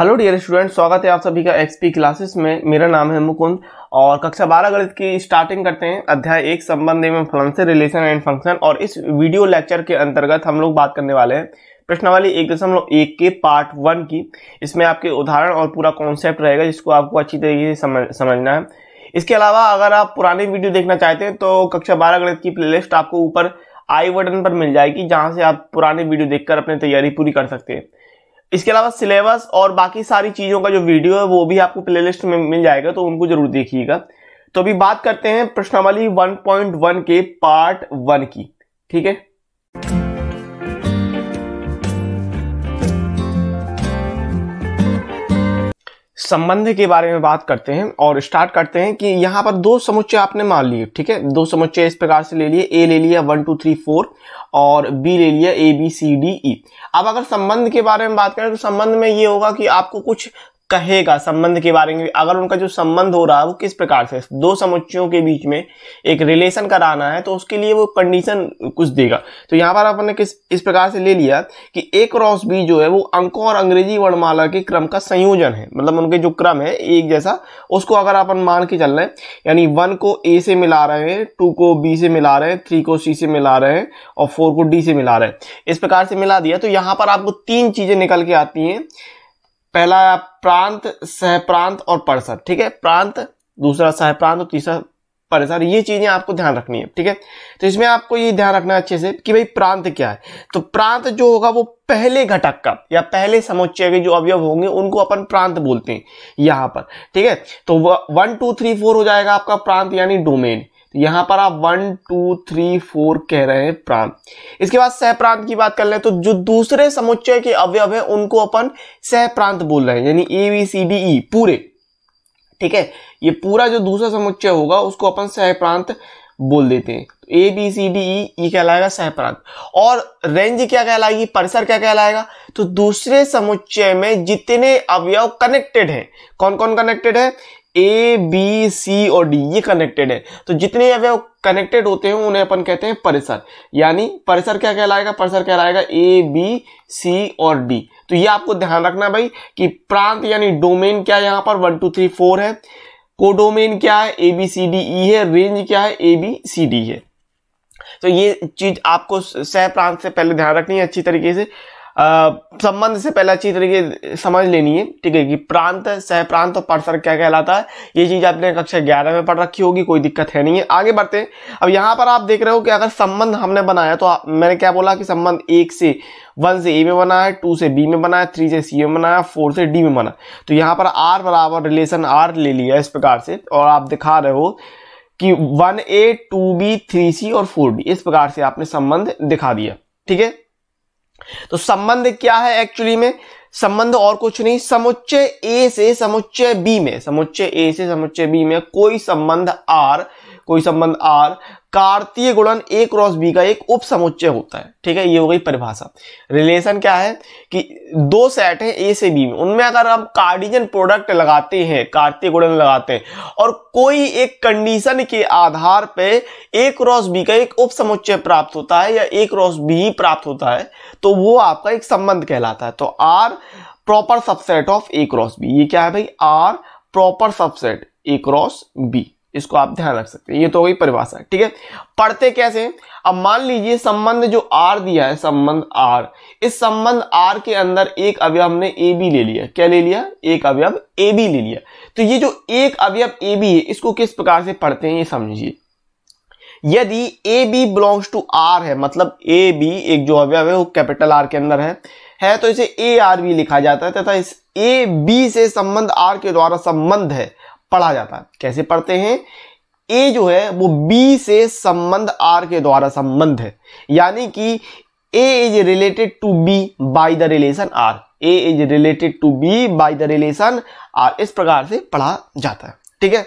hello dear student स्वागत है आप सभी का एक्सपी क्लासेस में मेरा नाम है मुकुंद और कक्षा बारह गणित की स्टार्टिंग करते हैं अध्याय एक संबंध एवं फ्रंस रिलेशन एंड फंक्शन और इस वीडियो लेक्चर के अंतर्गत हम लोग बात करने वाले हैं प्रश्नवाली एक दशमलव एक के पार्ट वन की इसमें आपके उदाहरण और पूरा कॉन्सेप्ट रहेगा जिसको आपको अच्छी तरीके से समझ, समझना है इसके अलावा अगर आप पुराने वीडियो देखना चाहते हैं तो कक्षा बारह गणित की प्लेलिस्ट आपको ऊपर आई बटन पर मिल जाएगी जहाँ से आप पुराने वीडियो देखकर अपनी तैयारी पूरी कर सकते हैं इसके अलावा सिलेबस और बाकी सारी चीज़ों का जो वीडियो है वो भी आपको प्लेलिस्ट में मिल जाएगा तो उनको जरूर देखिएगा तो अभी बात करते हैं प्रश्नावली 1.1 के पार्ट वन की ठीक है संबंध के बारे में बात करते हैं और स्टार्ट करते हैं कि यहाँ पर दो समुच्चय आपने मान लिए ठीक है दो समुच्चय इस प्रकार से ले लिए ए ले लिया वन टू थ्री फोर और बी ले लिया A B C D E अब अगर संबंध के बारे में बात करें तो संबंध में ये होगा कि आपको कुछ कहेगा संबंध के बारे में अगर उनका जो संबंध हो रहा है वो किस प्रकार से दो समुच्चयों के बीच में एक रिलेशन कराना है तो उसके लिए वो कंडीशन कुछ देगा तो यहाँ पर आपने किस इस प्रकार से ले लिया कि ए क्रॉस बी जो है वो अंकों और अंग्रेजी वर्णमाला के क्रम का संयोजन है मतलब उनके जो क्रम है एक जैसा उसको अगर अपन मान के चल रहे हैं यानी वन को ए से मिला रहे हैं टू को बी से मिला रहे हैं थ्री को सी से मिला रहे हैं और फोर को डी से मिला रहे हैं इस प्रकार से मिला दिया तो यहाँ पर आपको तीन चीजें निकल के आती हैं पहला प्रांत सह प्रांत और परिसर ठीक है प्रांत दूसरा सह प्रांत और तीसरा परिसर ये चीजें आपको ध्यान रखनी है ठीक है तो इसमें आपको ये ध्यान रखना है अच्छे से कि भाई प्रांत क्या है तो प्रांत जो होगा वो पहले घटक का या पहले समुच्चय के जो अवयव होंगे उनको अपन प्रांत बोलते हैं यहां पर ठीक है तो वन टू थ्री फोर हो जाएगा आपका प्रांत यानी डोमेन तो यहां पर आप वन टू थ्री फोर कह रहे हैं प्राण इसके बाद सहप्रांत की बात कर ले तो जो दूसरे समुच्चय के अवयव है उनको अपन सहप्रांत बोल रहे हैं यानी A B C D E पूरे ठीक है ये पूरा जो दूसरा समुच्चय होगा उसको अपन सहप्रांत बोल देते हैं A B C D E ये कहलाएगा सहप्रांत और रेंज क्या कहलाएगी परिसर क्या कहलाएगा तो दूसरे समुच्चय में जितने अवयव कनेक्टेड हैं कौन कौन कनेक्टेड है ए बी सी और डी ये कनेक्टेड है तो जितने अवयव कनेक्टेड होते हैं उन्हें अपन कहते हैं परिसर यानी परिसर क्या कहलाएगा परिसर कहलाएगा ए बी सी और डी तो ये आपको ध्यान रखना भाई कि प्रांत यानी डोमेन क्या यहां पर वन टू थ्री फोर है कोडोमेन क्या है a B C D E है रेंज क्या है ए बी सी डी है तो ये चीज आपको सह प्रांत से पहले ध्यान रखनी है अच्छी तरीके से संबंध से पहले अच्छी तरीके तो समझ लेनी है ठीक है कि प्रांत सह प्रांत और परिसर क्या कहलाता है ये चीज़ आपने कक्षा ग्यारह में पढ़ रखी होगी कोई दिक्कत है नहीं है आगे बढ़ते हैं अब यहाँ पर आप देख रहे हो कि अगर संबंध हमने बनाया तो मैंने क्या बोला कि संबंध एक से वन से ए में बना है टू से बी में बना है थ्री से सी में बना है फोर से डी में बना तो यहाँ पर आर बराबर रिलेशन आर ले लिया इस प्रकार से और आप दिखा रहे हो कि one A two B three C और फोर डी इस प्रकार से आपने संबंध दिखा दिया ठीक है तो संबंध क्या है एक्चुअली में संबंध और कुछ नहीं समुच्चय ए से समुच्चय बी में समुच्चय ए से समुच्चय बी में कोई संबंध आर कोई संबंध आर कार्तीय गुणन ए क्रॉस बी का एक उप समुच्चय होता है ठीक है ये हो गई परिभाषा रिलेशन क्या है कि दो सेट है ए से बी में उनमें अगर हम कार्डिजन प्रोडक्ट लगाते हैं कार्तीय गुणन लगाते हैं और कोई एक कंडीशन के आधार पे ए क्रॉस बी का एक उप समुच्चय प्राप्त होता है या ए क्रॉस बी प्राप्त होता है तो वो आपका एक संबंध कहलाता है तो R proper subset of A cross B ये क्या है भाई R proper subset A cross B इसको आप ध्यान रख सकते हैं ये तो हो गई परिभाषा ठीक है पढ़ते कैसे अब मान लीजिए संबंध जो आर दिया है संबंध आर इस संबंध आर के अंदर एक अवयव हमने ए बी ले लिया क्या ले लिया एक अवयव ए बी ले लिया तो ये जो एक अवयव ए बी है इसको किस प्रकार से पढ़ते हैं ये समझिए यदि A B belongs to R है मतलब ए बी एक जो अवयव है वो कैपिटल आर के अंदर है है तो इसे ए आर बी लिखा जाता है तथा इस ए बी से संबंध आर के द्वारा संबंध है पढ़ा जाता है कैसे पढ़ते हैं ए जो है वो बी से संबंध आर के द्वारा संबंध है यानी कि A is related to B by the relation R A is related to B by the relation R इस प्रकार से पढ़ा जाता है ठीक है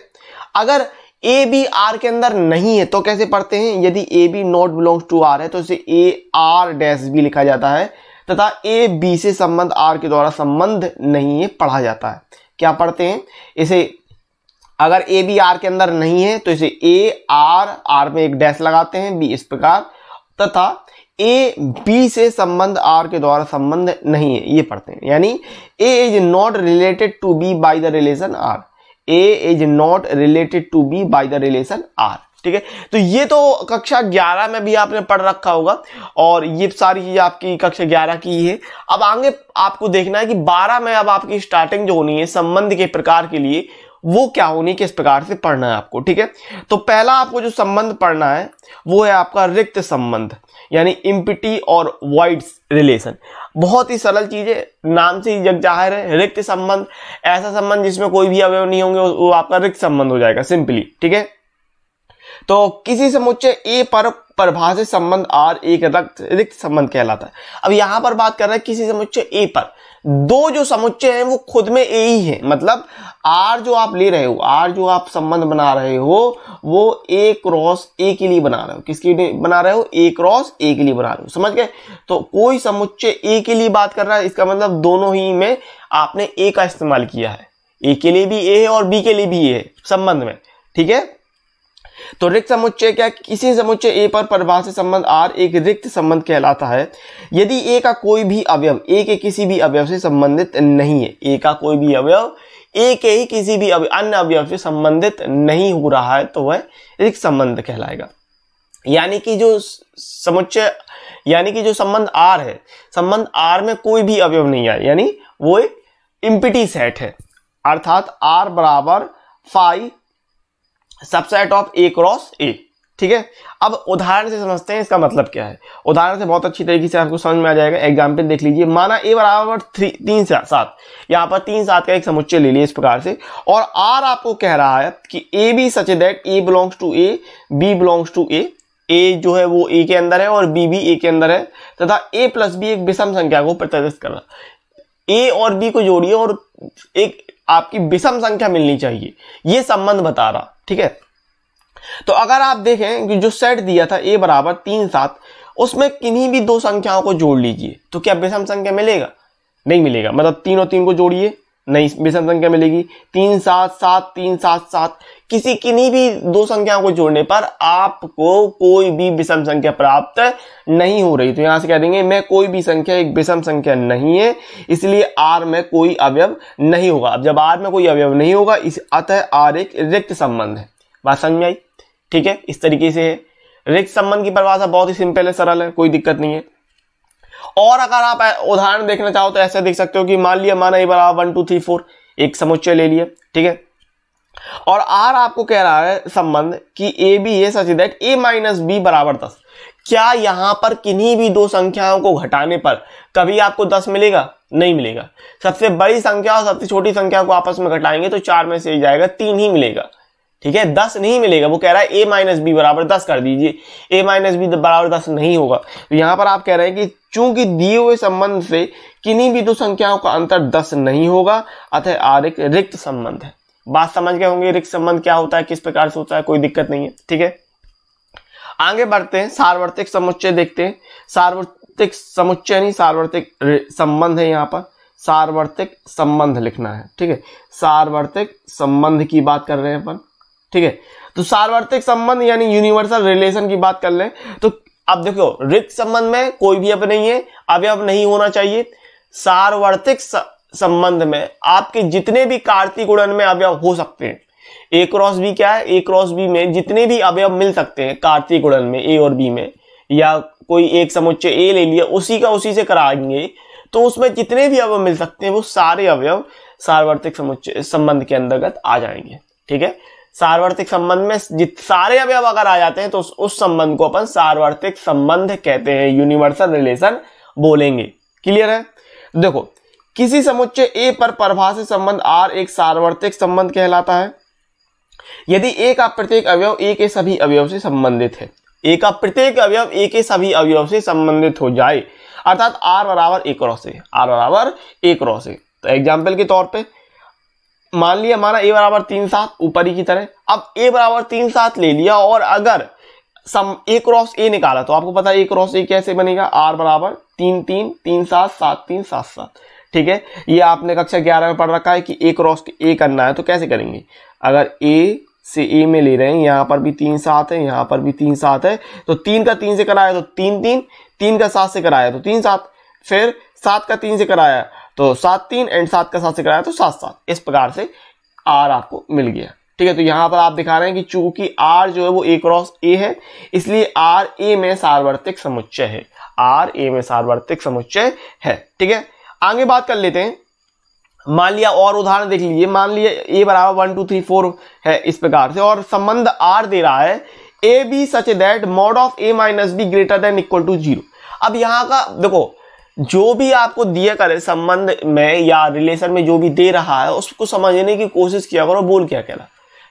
अगर ए बी आर के अंदर नहीं है तो कैसे पढ़ते हैं यदि ए B not belongs to R है तो इसे ए आर डैश भी लिखा जाता है तथा ए बी से संबंध आर के द्वारा संबंध नहीं है पढ़ा जाता है क्या पढ़ते हैं इसे अगर ए बी आर के अंदर नहीं है तो इसे ए आर आर में एक डैश लगाते हैं बी इस प्रकार तथा ए बी से संबंध आर के द्वारा संबंध नहीं है ये पढ़ते हैं यानी A is not related to B by the relation R A is not related to B by the relation R ठीक है तो ये तो कक्षा 11 में भी आपने पढ़ रखा होगा और ये सारी चीजें आपकी कक्षा 11 की है अब आगे आपको देखना है कि 12 में अब आपकी स्टार्टिंग जो होनी है संबंध के प्रकार के लिए वो क्या होनी किस प्रकार से पढ़ना है आपको ठीक है तो पहला आपको जो संबंध पढ़ना है वो है आपका रिक्त संबंध यानी इम्पिटी और वाइड्स रिलेशन बहुत ही सरल चीज़ है नाम से ही जग जाहिर है रिक्त संबंध ऐसा संबंध जिसमें कोई भी अवयव नहीं होंगे वो आपका रिक्त संबंध हो जाएगा सिंपली ठीक है तो किसी समुच्चय ए पर परिभाषित संबंध आर एक रक्त रिक्त संबंध कहलाता है अब यहां पर बात कर रहे हैं किसी समुच्चय ए पर दो जो समुच्चय हैं वो खुद में ए ही है मतलब आर जो आप ले रहे हो आर जो आप संबंध बना रहे हो वो ए क्रॉस ए के लिए बना रहे हो किसके लिए बना रहे हो ए क्रॉस ए के लिए बना रहे हो समझ गए तो कोई समुच्चय ए के लिए बात कर रहा है इसका मतलब दोनों ही में आपने ए का इस्तेमाल किया है ए के लिए भी ए है और बी के लिए भी ए है संबंध में ठीक है तो रिक्त समुच्चय क्या किसी समुच्चय ए पर परिभाषित संबंध आर एक रिक्त संबंध कहलाता है यदि ए का कोई भी अवयव ए के किसी भी अवयव से संबंधित नहीं है ए का कोई भी अवयव ए के ही किसी भी अन्य अवयव से संबंधित नहीं हो रहा है तो वह रिक्त संबंध कहलाएगा यानी कि जो समुच्चय यानी कि जो संबंध आर है संबंध आर में कोई भी अवयव नहीं है यानी वो एक इम्पिटी सेट है अर्थात आर बराबर five subset of A cross A ठीक है अब उदाहरण से समझते हैं इसका मतलब क्या है उदाहरण से बहुत अच्छी तरीके से आपको समझ में आ जाएगा एग्जाम्पल देख लीजिए माना ए बराबर थ्री तीन सात यहाँ पर तीन सात का एक समुच्चय ले लिए इस प्रकार से और आर आपको कह रहा है कि A B such that A belongs to A B belongs to A A जो है वो ए के अंदर है और बी भी ए के अंदर है तथा ए प्लस बी एक विषम संख्या को प्रतिनिधित्व कर रहा ए और बी को जोड़िए और एक आपकी विषम संख्या मिलनी चाहिए यह संबंध बता रहा ठीक है तो अगर आप देखें कि जो सेट दिया था ए बराबर तीन सात उसमें किन्हीं भी दो संख्याओं को जोड़ लीजिए तो क्या विषम संख्या मिलेगा नहीं मिलेगा मतलब तीन और तीन को जोड़िए नहीं विषम संख्या मिलेगी तीन सात सात तीन सात सात किसी किन्हीं भी दो संख्याओं को जोड़ने पर आपको कोई भी विषम संख्या प्राप्त नहीं हो रही तो यहां से कह देंगे मैं कोई भी संख्या एक विषम संख्या नहीं है इसलिए आर में कोई अवयव नहीं होगा अब जब आर में कोई अवयव नहीं होगा इस अतः आर एक रिक्त संबंध है बात समझ में आई ठीक है इस तरीके से है रिक्त संबंध की परिभाषा बहुत ही सिंपल है सरल है कोई दिक्कत नहीं है और अगर आप उदाहरण देखना चाहो तो ऐसे देख सकते हो कि मान लिया माना ये बराबर वन टू थ्री फोर एक समुच्चय ले लिया ठीक है और आर आपको कह रहा है संबंध कि ए बी ये such that A minus b बराबर दस क्या यहां पर किन्हीं भी दो संख्याओं को घटाने पर कभी आपको दस मिलेगा नहीं मिलेगा सबसे बड़ी संख्या और सबसे छोटी संख्या को आपस में घटाएंगे तो चार में से जाएगा तीन ही मिलेगा ठीक है दस नहीं मिलेगा वो कह रहा है ए माइनस बी बराबर दस कर दीजिए ए माइनस बी बराबर दस नहीं होगा तो यहां पर आप कह रहे हैं कि चूंकि दिए हुए संबंध से किन्हीं भी दो संख्याओं का अंतर दस नहीं होगा अतः आर एक रिक्त संबंध है बात समझ गए होंगे रिक्त संबंध क्या होता है किस प्रकार से होता है कोई दिक्कत नहीं है ठीक है आगे बढ़ते हैं सार्वर्तिक समुच्चय देखते हैं सार्वर्तिक समुच्चय नहीं सार्वर्तिक संबंध है यहाँ पर सार्वर्तिक संबंध लिखना है ठीक है सार्वर्तिक संबंध की बात कर रहे हैं अपन ठीक है तो सार्वर्तिक संबंध यानी यूनिवर्सल रिलेशन की बात कर ले तो अब देखो रिक्त संबंध में कोई भी अब नहीं है अवयव नहीं होना चाहिए सार्वर्तिक संबंध में आपके जितने भी कार्तिक उड़न में अवयव हो सकते हैं ए क्रॉस बी क्या है ए क्रॉस बी में जितने भी अवयव मिल सकते हैं कार्तिक उड़न में ए और बी में या कोई एक समुच्चय ए ले लिया उसी का उसी से कराएंगे तो उसमें जितने भी अवयव मिल सकते हैं वो सारे अवयव सार्वत्रिक समुच्चय संबंध के अंतर्गत आ जाएंगे ठीक है सार्वत्रिक संबंध में जित सारे अवयव अगर आ जाते हैं तो उस संबंध को अपन सार्वत्रिक संबंध कहते हैं यूनिवर्सल रिलेशन बोलेंगे क्लियर है देखो किसी समुच्चय ए पर परभाषी संबंध आर एक सार्वत्रिक संबंध कहलाता है यदि ए का प्रत्येक अवयव ए के सभी अवयव से संबंधित है ए का प्रत्येक अवयव ए के सभी अवयव से संबंधित हो जाए अर्थात आर बराबर एक क्रॉस आर बराबर एक क्रॉस तो एग्जाम्पल के तौर पर मान लिया हमारा ए बराबर तीन सात ऊपर ही की तरह अब ए बराबर तीन सात ले लिया और अगर सम ए क्रॉस ए निकाला तो आपको पता है ए क्रॉस ए कैसे बनेगा आर बराबर तीन तीन तीन सात सात तीन सात सात ठीक है ये आपने कक्षा ग्यारह में पढ़ रखा है कि ए क्रॉस ए करना है तो कैसे करेंगे अगर ए से ए में ले रहे हैं यहाँ पर भी तीन सात है यहाँ पर भी तीन सात है तो तीन का तीन से कराया तो तीन तीन तीन का सात से कराया तो तीन सात फिर सात का तीन से कराया तो सात तीन एंड सात का सात से कराया तो सात सात इस प्रकार से आर आपको मिल गया ठीक है तो यहाँ पर आप दिखा रहे हैं कि चूंकि आर जो है वो ए क्रॉस ए है इसलिए आर ए में सार्वत्रिक समुच्चय है आर ए में सार्वत्रिक समुच्चय है ठीक है आगे बात कर लेते हैं मान लिया और उदाहरण देख लीजिए मान लिया ए बराबर वन टू थ्री फोर है इस प्रकार से और संबंध आर दे रहा है a B such that mod of a minus b greater than equal to zero अब यहाँ का देखो जो भी आपको दिया करे संबंध में या रिलेशन में जो भी दे रहा है उसको समझने की कोशिश किया करो बोल क्या कह रहा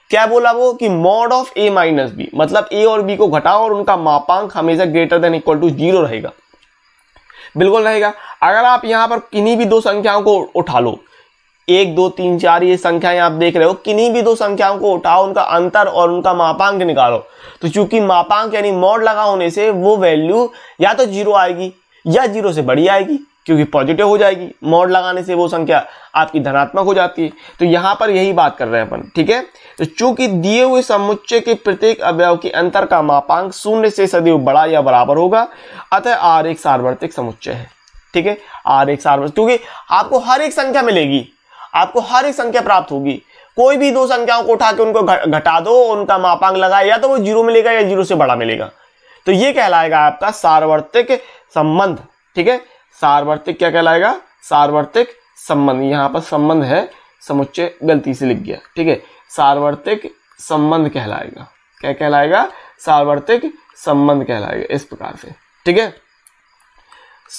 क्या बोला वो कि mod of a minus b मतलब ए और बी को घटाओ और उनका मापांक हमेशा greater than equal to zero रहेगा बिल्कुल रहेगा अगर आप यहाँ पर किन्हीं भी दो संख्याओं को उठा लो एक दो तीन चार ये संख्याएं आप देख रहे हो किन्हीं भी दो संख्याओं को उठाओ उनका अंतर और उनका मापांक निकालो तो चूंकि मापांक यानी मोड लगा होने से वो वैल्यू या तो जीरो आएगी या जीरो से बड़ी आएगी क्योंकि पॉजिटिव हो जाएगी मोड लगाने से वो संख्या आपकी धनात्मक हो जाती है तो यहां पर यही बात कर रहे हैं अपन ठीक है तो चूंकि दिए हुए समुच्चय के प्रत्येक अवयव के अंतर का मापांक शून्य से सदैव बड़ा या बराबर होगा अतः आर एक सार्वर्तिक समुच्चय है ठीक है आर एक सार्वर्तिक क्योंकि आपको हर एक संख्या मिलेगी आपको हर एक संख्या प्राप्त होगी कोई भी दो संख्याओं को उठा के उनको घटा दो उनका मापांक लगाए या तो वो जीरो मिलेगा या जीरो से बड़ा मिलेगा तो ये कहलाएगा आपका सार्वत्रिक संबंध ठीक है सार्वत्रिक क्या कहलाएगा सार्वत्रिक संबंध यहाँ पर संबंध है समुच्चय गलती से लिख गया ठीक है सार्वर्तिक संबंध कहलाएगा क्या कहलाएगा सार्वर्तिक संबंध कहलाएगा इस प्रकार से ठीक है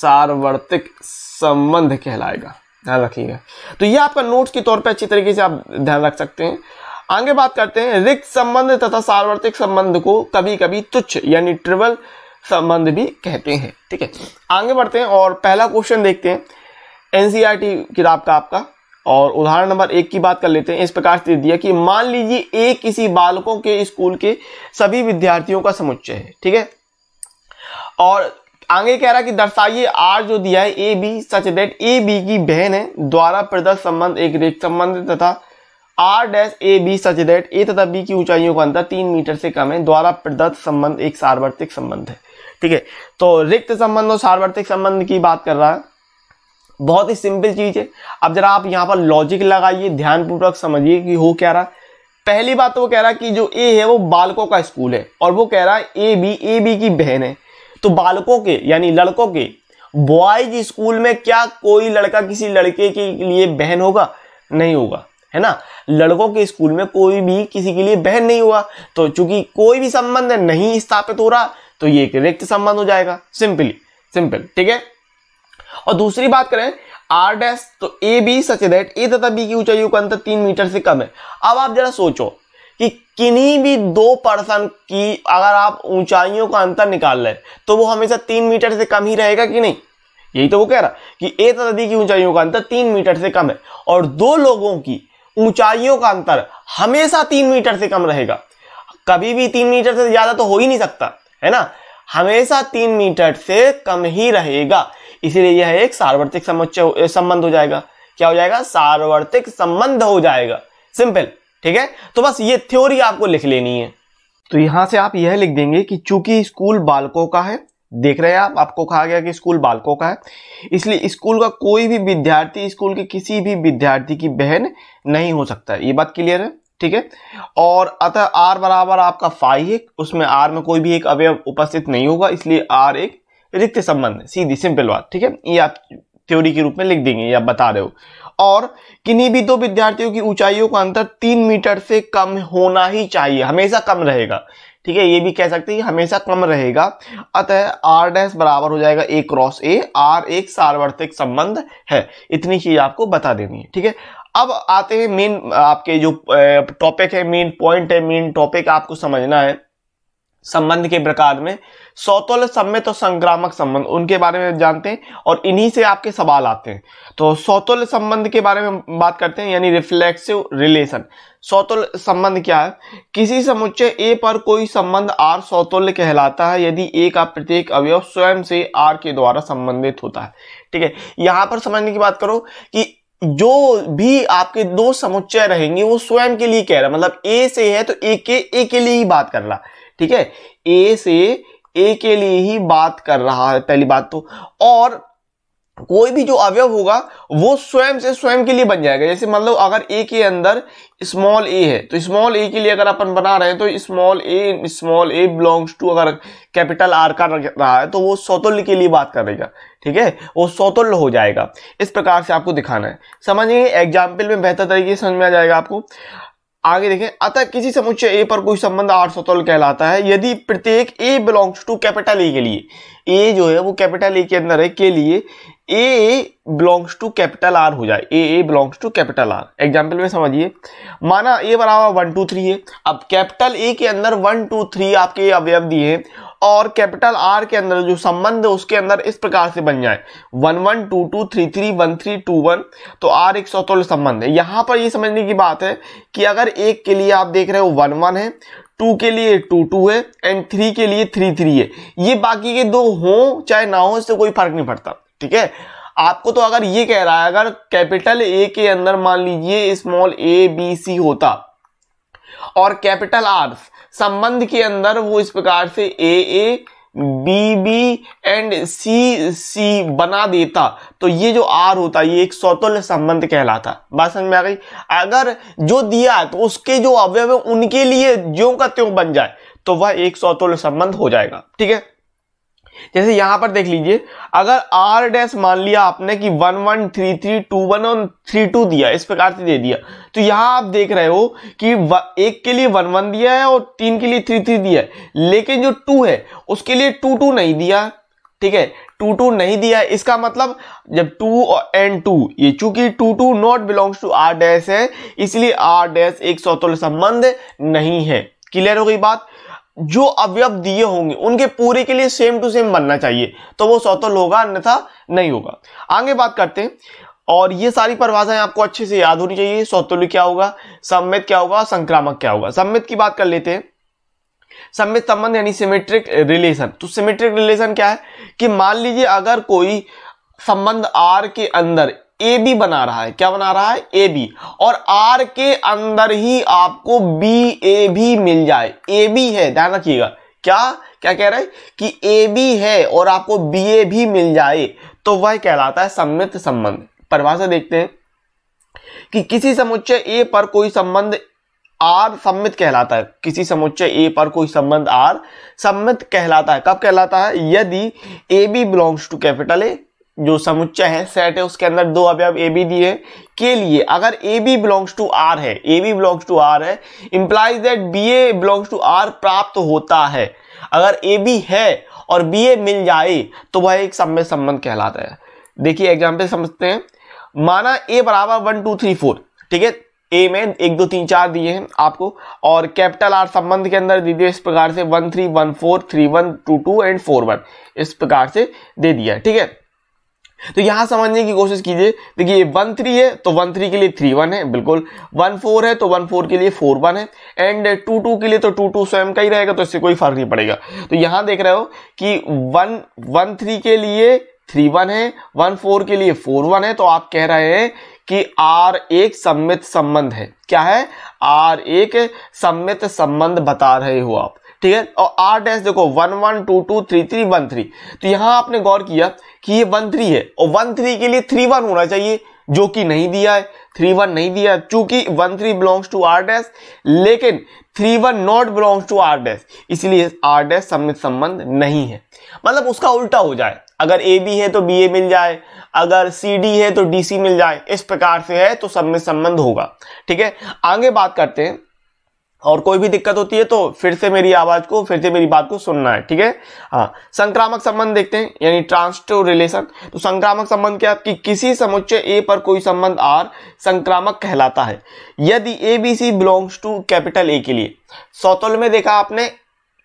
सार्वर्तिक संबंध कहलाएगा ध्यान रखिएगा तो ये आपका नोट्स के तौर पे अच्छी तरीके से आप ध्यान रख सकते हैं आगे बात करते हैं रिक्त संबंध तथा सार्वत्रिक संबंध को कभी कभी तुच्छ यानी ट्रिबल संबंध भी कहते हैं ठीक है आगे बढ़ते हैं और पहला क्वेश्चन देखते हैं एनसीआरटी e किताब का आपका और उदाहरण नंबर एक की बात कर लेते हैं इस प्रकार से दिया कि मान लीजिए ए किसी बालकों के स्कूल के सभी विद्यार्थियों का समुच्चय है ठीक है और आगे कह रहा कि दर्शाइए आर जो दिया है a B such that a b की बहन है द्वारा प्रदत्त संबंध एक रेख संबंध तथा R dash a B such that a तथा बी की ऊंचाइयों का अंतर तीन मीटर से कम है द्वारा प्रदत्त संबंध एक सार्वत्रिक संबंध है ठीक है तो रिक्त संबंध और सार्वत्रिक संबंध की बात कर रहा है बहुत ही सिंपल चीज़ है अब जरा आप यहाँ पर लॉजिक लगाइए ध्यानपूर्वक समझिए कि हो क्या रहा पहली बात तो वो कह रहा कि जो ए है वो बालकों का स्कूल है और वो कह रहा है ए बी ए बी की बहन है तो बालकों के यानी लड़कों के बॉयज स्कूल में क्या कोई लड़का किसी लड़के के लिए बहन होगा नहीं होगा है ना लड़कों के स्कूल में कोई भी किसी के लिए बहन नहीं हुआ तो चूंकि कोई भी संबंध नहीं स्थापित हो रहा तो ये एक रिक्त संबंध हो जाएगा सिंपली सिंपल ठीक है और दूसरी बात करें आर डैश तो ए बी सच दैट ए तथा बी की ऊंचाई का अंतर तीन मीटर से कम है अब आप जरा सोचो कि किन्हीं भी दो पर्सन की अगर आप ऊंचाइयों का अंतर निकाल लें तो वो हमेशा तीन मीटर से कम ही रहेगा कि नहीं यही तो वो कह रहा कि ए तथा बी की ऊंचाइयों का अंतर तीन मीटर से कम है और दो लोगों की ऊंचाइयों का अंतर हमेशा तीन मीटर से कम रहेगा कभी भी तीन मीटर से ज्यादा तो हो ही नहीं सकता है ना हमेशा तीन मीटर से कम ही रहेगा इसीलिए यह एक सार्वर्तिक समुच्चय संबंध हो जाएगा क्या हो जाएगा सार्वर्तिक संबंध हो जाएगा सिंपल ठीक है तो बस ये थ्योरी आपको लिख लेनी है तो यहां से आप यह लिख देंगे कि चूंकि स्कूल बालकों का है देख रहे हैं आप आपको कहा गया कि स्कूल बालकों का है इसलिए स्कूल का कोई भी विद्यार्थी स्कूल के किसी भी विद्यार्थी की बहन नहीं हो सकता ये बात क्लियर है ठीक है और अतः आर बराबर आपका फाइव है उसमें आर में कोई भी एक अवयव उपस्थित नहीं होगा इसलिए आर एक रिक्त संबंध सीधी सिंपल बात ठीक है ये आप थ्योरी के रूप में लिख देंगे या बता रहे हो और किन्हीं भी दो विद्यार्थियों की ऊंचाइयों का अंतर तीन मीटर से कम होना ही चाहिए हमेशा कम रहेगा ठीक है ये भी कह सकते हैं हमेशा कम रहेगा अतः आर डैस बराबर हो जाएगा ए क्रॉस ए आर एक सार्वर्थक संबंध है इतनी चीज आपको बता देनी है ठीक है अब आते हैं मेन आपके जो टॉपिक है मेन पॉइंट है मेन टॉपिक आपको समझना है संबंध के प्रकार में सौतोल सम्मित और संक्रामक संबंध उनके बारे में जानते हैं और इन्हीं से आपके सवाल आते हैं तो सौतोल संबंध के बारे में बात करते हैं यानी रिफ्लेक्सिव रिलेशन सौतुल संबंध क्या है किसी समुच्चय ए पर कोई संबंध आर सौतुल्य कहलाता है यदि ए का प्रत्येक अवयव स्वयं से आर के द्वारा संबंधित होता है ठीक है यहां पर समझने की बात करो कि जो भी आपके दो समुच्चय रहेंगे वो स्वयं के लिए कह रहा है मतलब ए से है तो ए के ए के लिए ही बात कर रहा है ठीक है ए से ए के लिए ही बात कर रहा है पहली बात तो और कोई भी जो अवयव होगा वो स्वयं से स्वयं के लिए बन जाएगा जैसे मतलब अगर ए के अंदर स्मॉल ए है तो स्मॉल ए के लिए अगर अपन बना रहे हैं तो small a small a belongs to अगर कैपिटल आर का रहा है तो वो सौतुल्य के लिए बात करेगा ठीक है वो सौतुल्य हो जाएगा इस प्रकार से आपको दिखाना है समझिए एग्जाम्पल में बेहतर तरीके से समझ में आ जाएगा आपको आगे देखें अतः किसी समुच्चय ए पर कोई संबंध आठ सतल कहलाता है यदि प्रत्येक a belongs to capital A के लिए ए जो है वो कैपिटल ए के अंदर है के लिए a belongs to capital R हो जाए a A belongs to capital R example में समझिए माना ए बराबर वन टू थ्री है अब कैपिटल ए के अंदर वन टू थ्री आपके अवयव दिए हैं और कैपिटल आर के अंदर जो संबंध है उसके अंदर इस प्रकार से बन जाए one one two two three three one three two one तो आर एक सौतोल संबंध है यहाँ पर ये समझने की बात है कि अगर एक के लिए आप देख रहे हो वन वन है टू के लिए टू टू है एंड थ्री के लिए थ्री थ्री है ये बाकी के दो हो चाहे ना हो इससे कोई फर्क नहीं पड़ता ठीक है आपको तो अगर ये कह रहा है अगर कैपिटल ए के अंदर मान लीजिए स्मॉल ए बी सी होता और कैपिटल आर संबंध के अंदर वो इस प्रकार से a a b b and c c बना देता तो ये जो आर होता ये एक सौतुल्य संबंध कहलाता बात समझ में आ गई अगर जो दिया तो उसके जो अवयव उनके लिए ज्यो का त्यों बन जाए तो वह एक सौतुल्य संबंध हो जाएगा ठीक है जैसे यहां पर देख लीजिए अगर आर डैश मान लिया आपने कि one one three three two one और थ्री टू दिया इस प्रकार से दे दिया तो यहां आप देख रहे हो कि एक के लिए वन वन दिया है और तीन के लिए थ्री थ्री दिया है लेकिन जो टू है उसके लिए टू टू नहीं दिया ठीक है टू टू नहीं दिया इसका मतलब जब टू और एन टू ये चूंकि two two not belongs to R dash है इसलिए आर डैश एक सौतुल्य संबंध नहीं है क्लियर हो गई बात जो अवयव दिए होंगे उनके पूरे के लिए सेम टू सेम बनना चाहिए तो वो सौतल तो होगा अन्यथा नहीं होगा आगे बात करते हैं और ये सारी परिभाषाएं आपको अच्छे से याद होनी चाहिए सौतुल्य क्या होगा सम्मित क्या होगा संक्रामक क्या होगा सम्मित की बात कर लेते हैं सम्मित संबंध यानी सिमेट्रिक रिलेशन तो सिमेट्रिक रिलेशन क्या है कि मान लीजिए अगर कोई संबंध आर के अंदर ए बी बना रहा है क्या बना रहा है ए बी और आर के अंदर ही आपको बी ए भी मिल जाए ए बी है ध्यान रखिएगा क्या क्या कह रहे हैं कि ए बी है और आपको बी ए भी मिल जाए तो वह कहलाता है सम्मित संबंध परिभाषा देखते हैं कि किसी समुच्चय ए पर कोई संबंध आर सम्मित कहलाता है किसी समुच्चय ए पर कोई संबंध आर सम्मित कहलाता है कब कहलाता है यदि A B belongs to capital A जो समुच्चय है सेट है उसके अंदर दो अवयव ए बी दिए के लिए अगर A B belongs to R है a B belongs to R है implies that B A belongs to R प्राप्त होता है अगर ए बी है और बी ए मिल जाए तो वह एक समय संबंध कहलाता है देखिए एग्जाम्पल समझते हैं माना ए बराबर वन टू थ्री फोर ठीक है ए में एक दो तीन चार दिए हैं आपको और कैपिटल आर संबंध के अंदर दीजिए दिए इस प्रकार से one three one four three one two two and four one इस प्रकार से दे दिया ठीक है तो यहां समझने की कोशिश कीजिए देखिए वन थ्री है तो वन थ्री के लिए थ्री वन है बिल्कुल वन फोर है तो वन फोर के लिए फोर वन है एंड टू टू के लिए तो टू टू स्वयं का ही रहेगा तो इससे कोई फर्क नहीं पड़ेगा तो यहां देख रहे हो कि वन वन थ्री के लिए थ्री वन है वन फोर के लिए फोर वन है तो आप कह रहे हैं कि आर एक सम्मित संबंध है क्या है आर एक सम्मित संबंध बता रहे हो आप ठीक है और आर डैश देखो one one two two three three one three तो यहां आपने गौर किया कि ये वन थ्री है और वन थ्री के लिए थ्री वन होना चाहिए जो कि नहीं दिया है थ्री वन नहीं दिया चूंकि one three belongs to R dash लेकिन three one not belongs to R dash इसलिए आर डैश सम्मित संबंध नहीं है मतलब उसका उल्टा हो जाए अगर ए बी है तो बी ए मिल जाए अगर सी डी है तो डी सी मिल जाए इस प्रकार से है तो सम्मित संबंध होगा ठीक है आगे बात करते हैं और कोई भी दिक्कत होती है तो फिर से मेरी आवाज को फिर से मेरी बात को सुनना है ठीक है हाँ संक्रामक संबंध देखते हैं यानी ट्रांसटिव रिलेशन तो संक्रामक संबंध क्या कि किसी समुच्चय ए पर कोई संबंध आर संक्रामक कहलाता है यदि A B C belongs to capital A के लिए सौतल में देखा आपने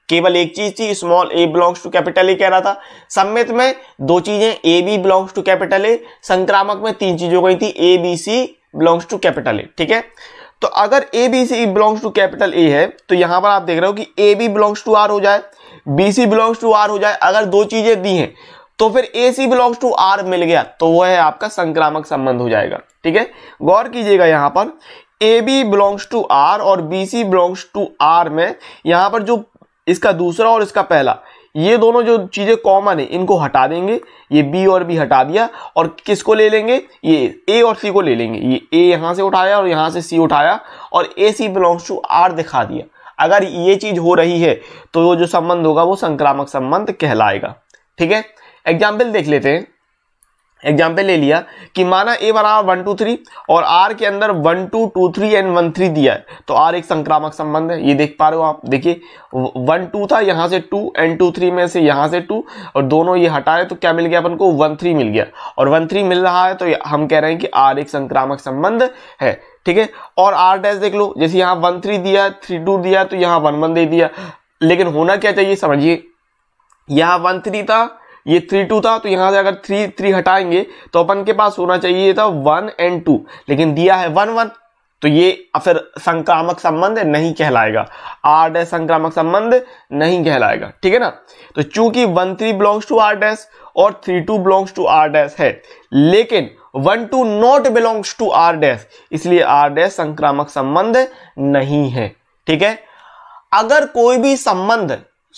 केवल एक चीज थी small a belongs to capital A कह रहा था सम्मित में दो चीजें a B belongs to capital A संक्रामक में तीन चीजों गई थी a B C belongs to capital A ठीक है तो अगर A B C belongs to capital A है तो यहां पर आप देख रहे हो कि A B belongs to R हो जाए b C belongs to R हो जाए अगर दो चीजें दी हैं तो फिर a C belongs to R मिल गया तो वह है आपका संक्रामक संबंध हो जाएगा ठीक है गौर कीजिएगा यहां पर a B belongs to R और B C belongs to R में यहां पर जो इसका दूसरा और इसका पहला ये दोनों जो चीज़ें कॉमन है इनको हटा देंगे ये बी और बी हटा दिया और किसको ले लेंगे ये ए और सी को ले लेंगे ये ए यहाँ से उठाया और यहाँ से सी उठाया और a C belongs to R दिखा दिया अगर ये चीज़ हो रही है तो वो जो संबंध होगा वो संक्रामक संबंध कहलाएगा ठीक है एग्जाम्पल देख लेते हैं एग्जाम्पल ले लिया कि माना ए बराबर वन टू थ्री और आर के अंदर one two two three and one three दिया है तो आर एक संक्रामक संबंध है ये देख पा रहे हो आप देखिए वन टू था यहाँ से टू एंड टू थ्री में से यहाँ से टू और दोनों ये हटाए तो क्या मिल गया अपन को वन थ्री मिल गया और वन थ्री मिल रहा है तो हम कह रहे हैं कि आर एक संक्रामक संबंध है ठीक है और आर डैश देख लो जैसे यहाँ वन थ्री दिया थ्री टू दिया तो यहाँ वन वन दे दिया लेकिन होना क्या चाहिए समझिए यहाँ वन थ्री था ये थ्री टू था तो यहाँ से अगर थ्री थ्री हटाएंगे तो अपन के पास होना चाहिए था वन एंड टू लेकिन दिया है वन वन तो ये फिर संक्रामक संबंध नहीं कहलाएगा आर डैश संक्रामक संबंध नहीं कहलाएगा ठीक है ना तो चूंकि one three belongs to R dash और three two belongs to R dash है लेकिन one two not belongs to R dash इसलिए आर डैश संक्रामक संबंध नहीं है ठीक है अगर कोई भी संबंध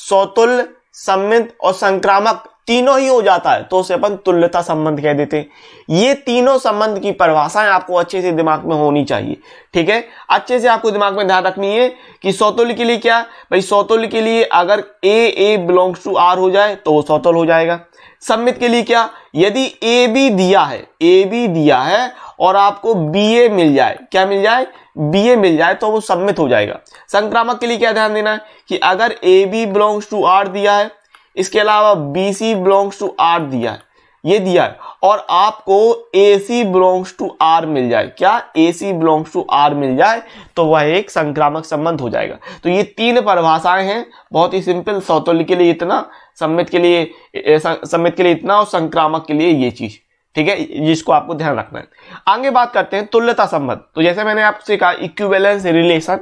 सौतुल्य सम्मित और संक्रामक तीनों ही हो जाता है तो उसे अपन तुल्यता संबंध कह देते हैं ये तीनों संबंध की परिभाषाएं आपको अच्छे से दिमाग में होनी चाहिए ठीक है अच्छे से आपको दिमाग में ध्यान रखनी है कि सौतुल्य के लिए क्या भाई सौतुल्य के लिए अगर a A belongs to R हो जाए तो वो सौतुल हो जाएगा सम्मित के लिए क्या यदि ए बी दिया है ए बी दिया है और आपको बी ए मिल जाए क्या मिल जाए बी ए मिल जाए तो वो सम्मित हो जाएगा संक्रामक के लिए क्या ध्यान देना है कि अगर A B belongs to R दिया है इसके अलावा b C belongs to R दिया है ये दिया है और आपको a C belongs to R मिल जाए क्या a C belongs to R मिल जाए तो वह एक संक्रामक संबंध हो जाएगा तो ये तीन परिभाषाएं हैं बहुत ही सिंपल सौतुल्य के लिए इतना सम्मित के लिए सम्मित के लिए इतना और संक्रामक के लिए ये चीज ठीक है जिसको आपको ध्यान रखना है आगे बात करते हैं तुल्यता संबंध तो जैसे मैंने आपसे कहा इक्विवेलेंस रिलेशन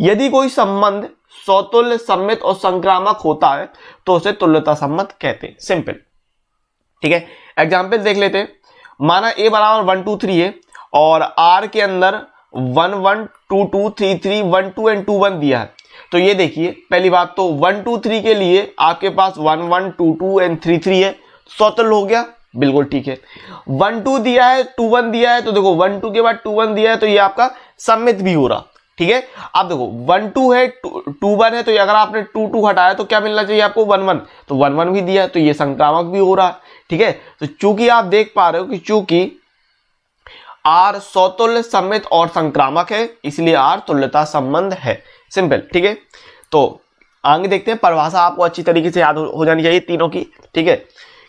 यदि कोई संबंध स्वतुल्य सम्मित और संक्रामक होता है तो उसे तुल्यता सम्मत कहते हैं सिंपल ठीक है एग्जाम्पल देख लेते माना ए बराबर वन टू थ्री है और आर के अंदर one one two two three three one two and two one दिया है तो ये देखिए पहली बात तो वन टू थ्री के लिए आपके पास one one two two and three three है स्वतुल्य हो गया बिल्कुल ठीक है वन टू दिया है टू वन दिया है तो देखो वन टू के बाद टू वन दिया है तो ये आपका सम्मित भी हो रहा ठीक है अब देखो वन टू है टू वन है तो अगर आपने टू टू हटाया तो क्या मिलना चाहिए आपको वन वन तो वन वन भी दिया तो ये संक्रामक भी हो रहा है ठीक है तो चूंकि आप देख पा रहे हो कि चूंकि आर सौतुल्य सम्मित और संक्रामक है इसलिए आर तुल्यता संबंध है सिंपल ठीक है तो आगे देखते हैं परिभाषा आपको अच्छी तरीके से याद हो जानी चाहिए तीनों की ठीक है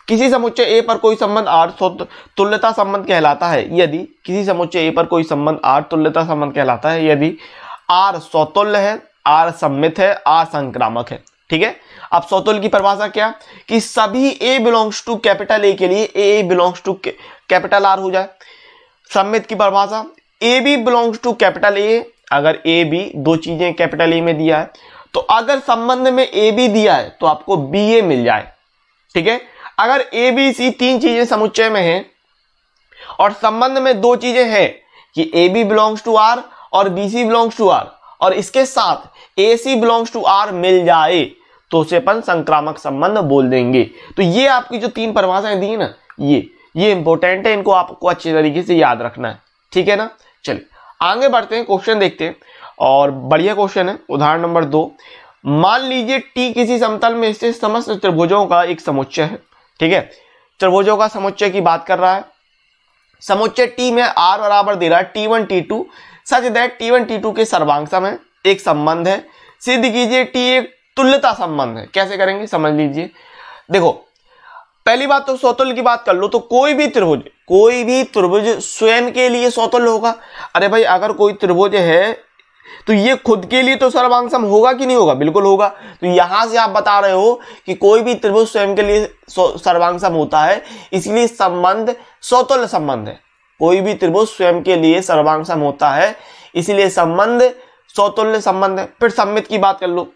किसी समुच्चय ए पर कोई संबंध आर तुल्यता संबंध कहलाता है यदि किसी समुच्चय ए पर कोई संबंध आर तुल्यता संबंध कहलाता है यदि आर सौतुल्य है आर सम्मित है आर संक्रामक है ठीक है अब सौतुल की परिभाषा क्या कि सभी a belongs to capital A के लिए a belongs to capital R हो जाए सम्मित की परिभाषा a B belongs to capital A अगर ए बी दो चीजें कैपिटल ए में दिया है तो अगर संबंध में ए बी दिया है तो आपको बी ए मिल जाए ठीक है अगर ए बी सी तीन चीजें समुच्चय में है और संबंध में दो चीजें हैं कि A B belongs to R और B C belongs to R और इसके साथ a C belongs to R मिल जाए तो उसे अपन संक्रामक संबंध बोल देंगे तो ये आपकी जो तीन परिभाषाएं दी है ना ये ये इंपॉर्टेंट है इनको आपको अच्छे तरीके से याद रखना है ठीक है ना चलिए आगे बढ़ते हैं क्वेश्चन देखते हैं और बढ़िया क्वेश्चन है उदाहरण नंबर दो मान लीजिए टी किसी समतल में स्थित समस्त त्रिभुजों का एक समुच्चय है ठीक है त्रिभुजों का समुच्चय की बात कर रहा है समुच्चय टी में आर बराबर दे रहा है T one T two such that T one T two के सर्वांग सम एक संबंध है सिद्ध कीजिए टी एक तुल्यता संबंध है कैसे करेंगे समझ लीजिए देखो पहली बात तो सौतुल की बात कर लो तो कोई भी त्रिभुज कोई भी त्रिभुज स्वयं के लिए सौतुल होगा अरे भाई अगर कोई त्रिभुज है तो ये खुद के लिए तो सर्वांगसम होगा कि नहीं होगा बिल्कुल होगा तो यहां से आप बता रहे हो कि कोई भी त्रिभुज स्वयं के लिए सर्वांगसम होता है इसलिए संबंध सौतुल्य संबंध है कोई भी त्रिभुज स्वयं के लिए सर्वांग सम होता है इसीलिए संबंध सौतुल्य संबंध है फिर सम्मित की बात कर लो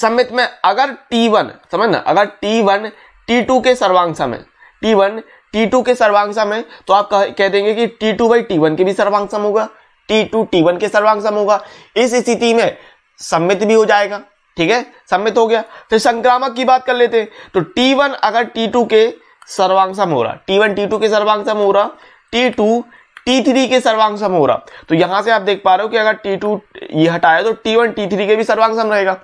सम्मित में अगर T1 वन समझ ना अगर T1 T2 के सर्वांग सम है T1 T2 के सर्वांग सम है तो आप कह, कह देंगे कि T2 टू बाई के भी सर्वांग सम होगा T2 T1 के सर्वांग सम होगा इस स्थिति में सम्मित भी हो जाएगा ठीक है सम्मित हो गया फिर संक्रामक की बात कर लेते हैं तो T1 अगर T2 के सर्वांग सम हो रहा T1 T2 के सर्वांग सम हो रहा टी टू टी थ्री के सर्वांग सम हो रहा तो यहां से आप देख पा रहे हो कि अगर टी टू ये हटाया तो टी वन टी थ्री के भी सर्वांग सम रहेगा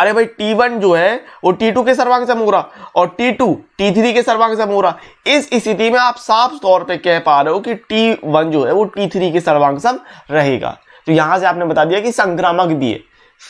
अरे भाई टी वन जो है वो टी टू के सर्वांग सम हो रहा और टी टू टी थ्री के सर्वांग सम हो रहा इस स्थिति में आप साफ तौर पे कह पा रहे हो कि टी वन जो है वो टी थ्री के सर्वांग सम रहेगा तो यहां से आपने बता दिया कि संक्रामक भी है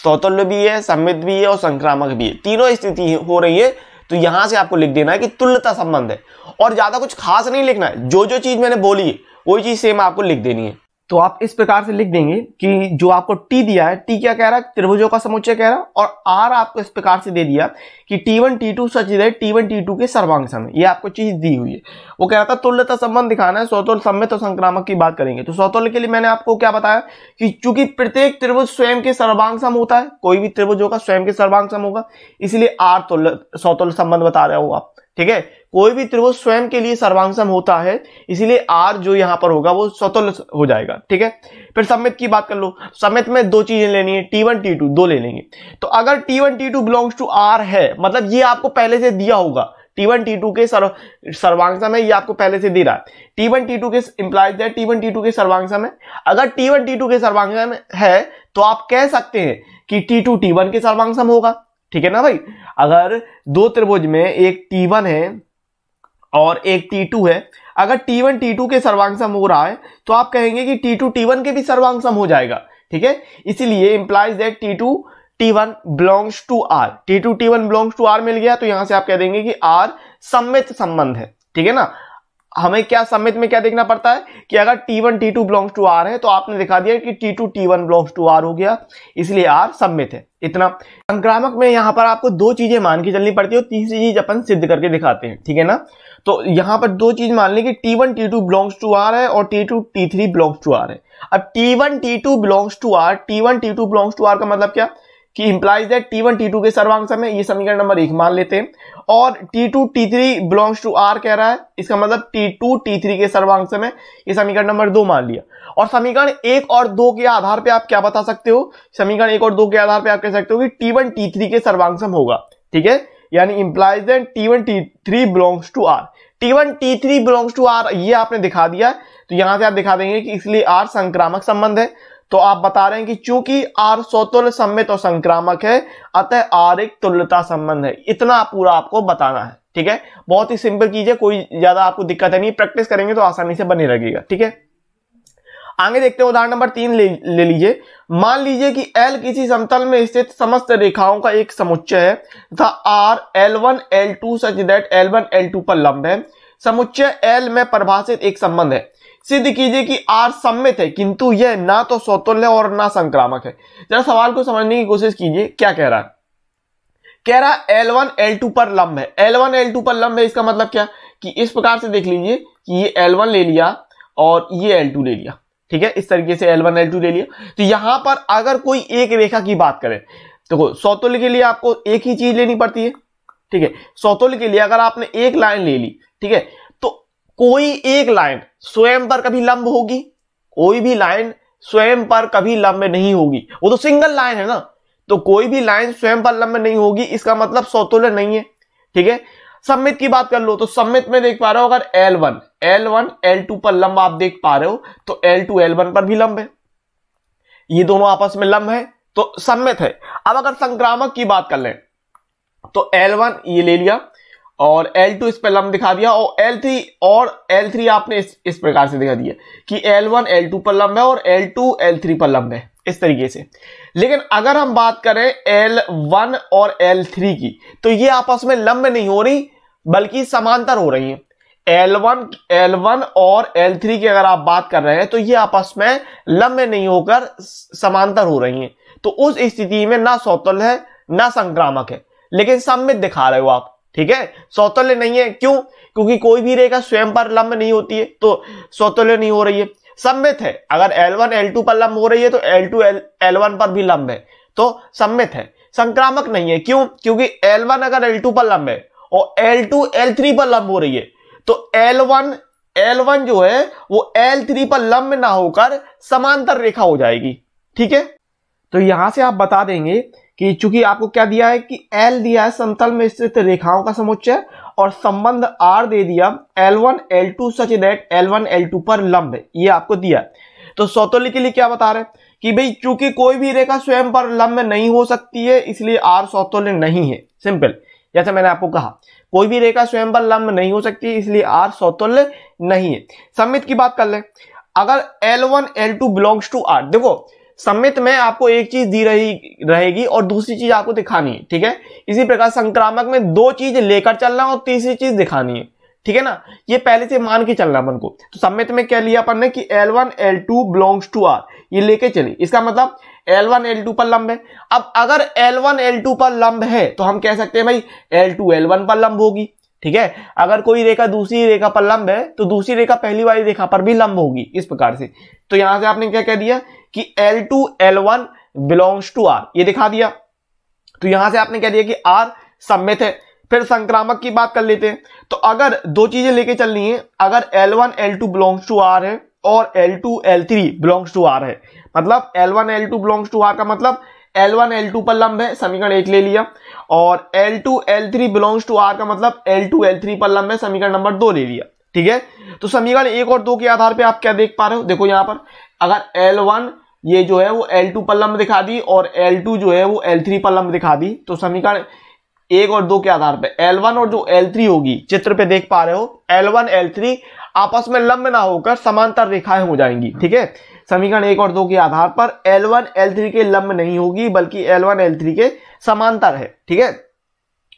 सौतल्य भी है सम्मित भी है और संक्रामक भी है तीनों स्थिति हो रही है तो यहां से आपको लिख देना है कि तुल्यता संबंध है और ज़्यादा कुछ खास नहीं लिखना है जो जो चीज़ मैंने बोली है वही चीज़ सेम आपको लिख देनी है तो आप इस प्रकार से लिख देंगे कि जो आपको टी दिया है टी क्या कह रहा है त्रिभुजों का समुच्चय कह रहा है और आर आपको इस प्रकार से दे दिया कि T one T two such T one T two के सर्वांग समय ये आपको चीज दी हुई है वो कह रहा था तुल्यता संबंध दिखाना है स्वतुल सम्मित और संक्रामक की बात करेंगे तो स्वतुल के लिए मैंने आपको क्या बताया कि चूंकि प्रत्येक त्रिभुज स्वयं के सर्वांग सम होता है कोई भी त्रिभुज होगा स्वयं के सर्वांग सम होगा इसलिए आर तुल्य स्वतुल संबंध बता रहे हो आप ठीक है कोई भी त्रिभुज स्वयं के लिए सर्वांगसम होता है इसीलिए आर जो यहाँ पर होगा वो स्वतुल हो जाएगा ठीक है फिर सम्मित की बात कर लो सम्मित में दो चीजें लेनी है टी वन टी टू दो ले लेंगे तो अगर T one T two belongs to R है मतलब ये आपको पहले से दिया होगा टी वन टी टू के सर, सर्वांगसम है ये आपको पहले से दे रहा है टी वन टी टू के इंप्लाइज है टी वन टी टू के सर्वांगसम है अगर टी वन टी टू के सर्वांगसम है तो आप कह सकते हैं कि टी टू टी वन के सर्वांगसम होगा ठीक है ना भाई अगर दो त्रिभुज में एक टी वन है और एक टी टू है अगर टी वन टी टू के सर्वांगसम हो रहा है तो आप कहेंगे कि टी टू टी वन के भी सर्वांगसम हो जाएगा ठीक है इसीलिए implies that T two T one belongs to R T two T one belongs to R मिल गया तो यहां से आप कह देंगे कि आर सम्मित संबंध है ठीक है ना हमें क्या सम्मित में क्या देखना पड़ता है कि अगर T1 T2 to belongs to R है तो आपने दिखा दिया कि T two T one belongs to R हो गया इसलिए R सम्मित है इतना संक्रामक में यहां पर आपको दो चीजें मान के चलनी पड़ती है और तीसरी चीज अपन सिद्ध करके दिखाते हैं ठीक है ना तो यहां पर दो चीज मान ली कि T1 T2 to belongs to R है और T two T belongs to R है अब T one T two belongs to R T one T two belongs to R का मतलब क्या कि implies that T one T two के सर्वांश में है ये समीकरण नंबर एक मान लेते हैं और T two T three belongs to R कह रहा है इसका मतलब टी टू टी थ्री के सर्वांश में ये समीकरण नंबर दो मान लिया और समीकरण एक और दो के आधार पर आप क्या बता सकते हो समीकरण एक और दो के आधार पर आप कह सकते हो कि टी वन टी थ्री के सर्वांग होगा ठीक है यानी implies that T one T three belongs to R T one T three belongs to R ये आपने दिखा दिया तो यहां से आप दिखा देंगे कि इसलिए आर संक्रामक संबंध है तो आप बता रहे हैं कि चूंकि आर सोतुल सम्मित और संक्रामक है अतः आर एक तुल्यता संबंध है इतना पूरा आपको बताना है ठीक है बहुत ही सिंपल कीजिए कोई ज्यादा आपको दिक्कत है नहीं प्रैक्टिस करेंगे तो आसानी से बनी रहेगा ठीक है आगे देखते हैं उदाहरण नंबर तीन ले, ले लीजिए मान लीजिए कि L किसी समतल में स्थित समस्त रेखाओं का एक समुच्चय है तथा R L1 L2 such that L1 L2 पर लंब है समुच्चय L में परिभाषित एक संबंध है सिद्ध कीजिए कि आर सम्मित है किंतु यह ना तो सौतुल्य और ना संक्रामक है जरा सवाल को समझने की कोशिश कीजिए क्या कह रहा है कह रहा एल वन एल टू पर लंब है एल वन एल टू पर लंब है इसका मतलब क्या कि इस प्रकार से देख लीजिए कि ये एल वन ले लिया और ये एल टू ले लिया ठीक है इस तरीके से एल वन एल टू ले लिया तो यहां पर अगर कोई एक रेखा की बात करें तो सौतुल्य के लिए आपको एक ही चीज लेनी पड़ती है ठीक है सौतुल्य के लिए अगर आपने एक लाइन ले ली ठीक है कोई एक लाइन स्वयं पर कभी लंब होगी कोई भी लाइन स्वयं पर कभी लंब नहीं होगी वो तो सिंगल लाइन है ना तो कोई भी लाइन स्वयं पर लंब नहीं होगी इसका मतलब सौतुल्य नहीं है ठीक है सम्मित की बात कर लो तो सम्मित में देख पा रहे हो अगर L one L one L two पर लंब आप देख पा रहे हो तो एल टू एल वन पर भी लंब है ये दोनों आपस में लंब है तो सम्मित है अब अगर संक्रामक की बात कर लें तो एल वन ये ले लिया और L2 इस पर लंब दिखा दिया और L3 और L3 आपने इस, इस प्रकार से दिखा दिया कि L1 L2 पर लंब है और L2 L3 पर लंब है इस तरीके से लेकिन अगर हम बात करें L1 और L3 की तो ये आपस में लंब नहीं हो रही बल्कि समांतर हो रही है L1 L1 और L3 की अगर आप बात कर रहे हैं तो ये आपस में लंब नहीं होकर समांतर हो रही है तो उस स्थिति में ना सौतल है ना संक्रामक है लेकिन सम्मित दिखा रहे हो आप ठीक है सौतल्य नहीं है क्यों क्योंकि कोई भी रेखा स्वयं पर लंब नहीं होती है तो सौतल्य नहीं हो रही है सम्मित है अगर L1 L2 पर लंब हो रही है तो L2 L1 पर भी लंब है तो सम्मित है संक्रामक नहीं है क्यों क्योंकि L1 अगर L2 पर लंब है और L2 L3 पर लंब हो रही है तो L1 L1 जो है वो L3 पर लंब ना होकर समांतर रेखा हो जाएगी ठीक है तो यहां से आप बता देंगे कि चूंकि आपको क्या दिया है कि L दिया है समतल में स्थित रेखाओं का समुच्चय और संबंध R दे दिया L1 L2 to such that L1 L2 पर लंब ये आपको दिया तो सौतुल्य के लिए क्या बता रहे कि भाई चूंकि कोई भी रेखा स्वयं पर लंब नहीं हो सकती है इसलिए R सौतुल्य नहीं है सिंपल जैसे मैंने आपको कहा कोई भी रेखा स्वयं पर लंब नहीं हो सकती इसलिए आर सौतुल्य नहीं है सम्मित की बात कर ले अगर L L2 belongs to are देखो सम्मित में आपको एक चीज दी रही रहेगी और दूसरी चीज आपको दिखानी है ठीक है इसी प्रकार संक्रामक में दो चीज लेकर चलना और तीसरी चीज दिखानी है ठीक है ना ये पहले से मान के चलना अपन को तो सम्मित में क्या लिया अपन ने कि L1 L2 belongs to R ये लेके चले इसका मतलब L1 L2 पर लंब है अब अगर L1 L2 पर लंब है तो हम कह सकते हैं भाई L2 L1 पर लंब होगी ठीक है अगर कोई रेखा दूसरी रेखा पर लंब है तो दूसरी रेखा पहली वाली रेखा पर भी लंब होगी इस प्रकार से तो यहां से आपने क्या कह दिया कि L2 L1 belongs to R ये दिखा दिया तो यहां से आपने कह दिया कि R सम्मित है फिर संक्रामक की बात कर लेते हैं तो अगर दो चीजें लेके चलनी है अगर L1 L2 belongs to R है और L2 L3 belongs to R है मतलब L1 L2 belongs to R का मतलब L1 L2 पर लंब है समीकरण एक ले लिया और L2 L3 belongs to R का मतलब L2 L3 पर लंब है समीकरण नंबर दो ले लिया ठीक है तो समीकरण एक और दो के आधार पे आप क्या देख पा रहे हो देखो यहां पर अगर एल वन ये जो है वो एल टू पल्लम दिखा दी और एल टू जो है वो एल थ्री पल्लम दिखा दी तो समीकरण एक और दो के आधार एल L1 और जो L3 होगी चित्र पे देख पा रहे हो L1 L3 आपस में लंब ना होकर समांतर रेखाएं हो जाएंगी ठीक है समीकरण एक और दो के आधार पर L1 L3 के लंब नहीं होगी बल्कि L1 L3 के समांतर है ठीक है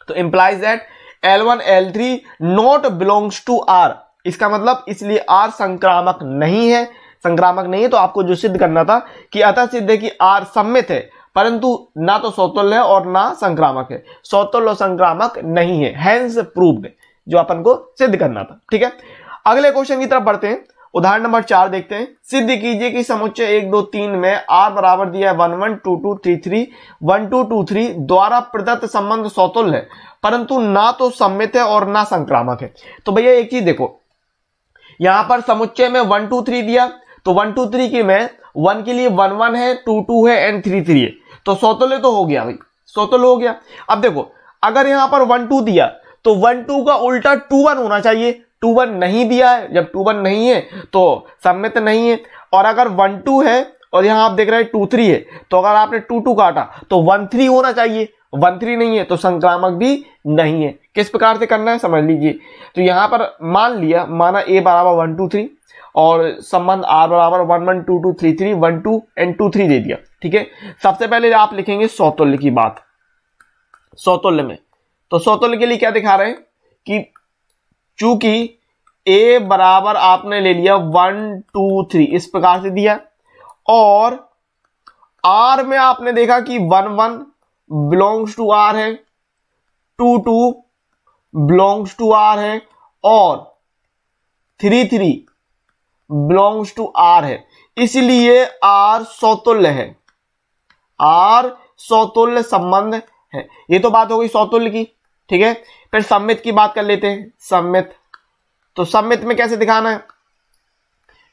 तो implies that L1 L3 not belongs to R इसका मतलब इसलिए आर संक्रामक नहीं है संक्रामक नहीं है तो आपको जो सिद्ध करना था कि अतः सिद्ध है कि आर सम्मित है परंतु ना तो सौतुल्य है और ना संक्रामक है सौतुल्य और संक्रामक नहीं है हैंस प्रूव्ड जो अपन को सिद्ध करना था ठीक है अगले क्वेश्चन की तरफ बढ़ते हैं उदाहरण नंबर चार देखते हैं सिद्ध कीजिए कि समुच्चय एक दो तीन में आर बराबर दिया है one one two two three three one two two three द्वारा प्रदत्त संबंध सौतुल्य है परंतु ना तो सम्मित है और ना संक्रामक है तो भैया एक चीज देखो यहां पर समुच्चय में वन टू थ्री दिया तो वन टू थ्री के में वन के लिए वन वन है टू टू है एंड थ्री थ्री है तो सौतले तो हो गया भाई सौतल हो गया अब देखो अगर यहां पर वन टू दिया तो वन टू का उल्टा टू वन होना चाहिए टू वन नहीं दिया है जब टू वन नहीं है तो सम्मित नहीं है और अगर वन टू है और यहाँ आप देख रहे हैं टू थ्री है तो अगर आपने टू टू काटा तो वन थ्री होना चाहिए वन थ्री नहीं है तो संक्रामक भी नहीं है किस प्रकार से करना है समझ लीजिए तो यहां पर मान लिया माना ए बराबर वन टू थ्री और संबंध आर बराबर one one two two three three one two and two three दे दिया ठीक है सबसे पहले आप लिखेंगे सौतुल्य की बात सौतुल्य में तो सौतुल्य के लिए क्या दिखा रहे हैं कि चूंकि ए बराबर आपने ले लिया वन टू थ्री इस प्रकार से दिया और आर में आपने देखा कि one one belongs to R है two two belongs to R है और three three belongs to R है इसलिए आर सौतुल्य है आर सौतुल्य संबंध है ये तो बात हो गई सौतुल्य की ठीक है फिर सम्मित की बात कर लेते हैं सम्मित तो सम्मित में कैसे दिखाना है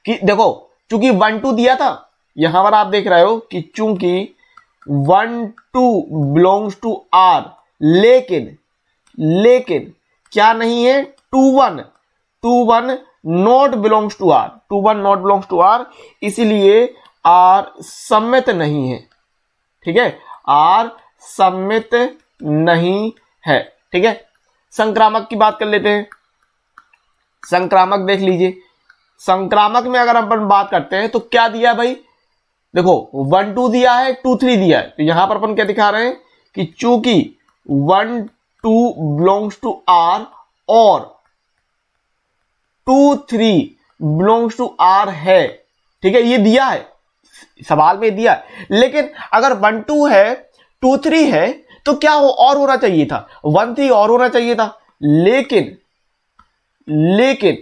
कि देखो चूंकि वन टू दिया था यहां पर आप देख रहे हो कि चूंकि one two belongs to R लेकिन लेकिन क्या नहीं है two one two one not belongs to R two one not belongs to R इसीलिए आर सम्मित नहीं है ठीक है आर सम्मित नहीं है ठीक है संक्रामक की बात कर लेते हैं संक्रामक देख लीजिए संक्रामक में अगर अपन बात करते हैं तो क्या दिया भाई देखो वन टू दिया है टू थ्री दिया है तो यहां पर अपन क्या दिखा रहे हैं कि चूंकि one two belongs to R और two three belongs to R है ठीक है ये दिया है सवाल में दिया है लेकिन अगर वन टू है टू थ्री है तो क्या हो और होना चाहिए था वन थ्री और होना चाहिए था लेकिन लेकिन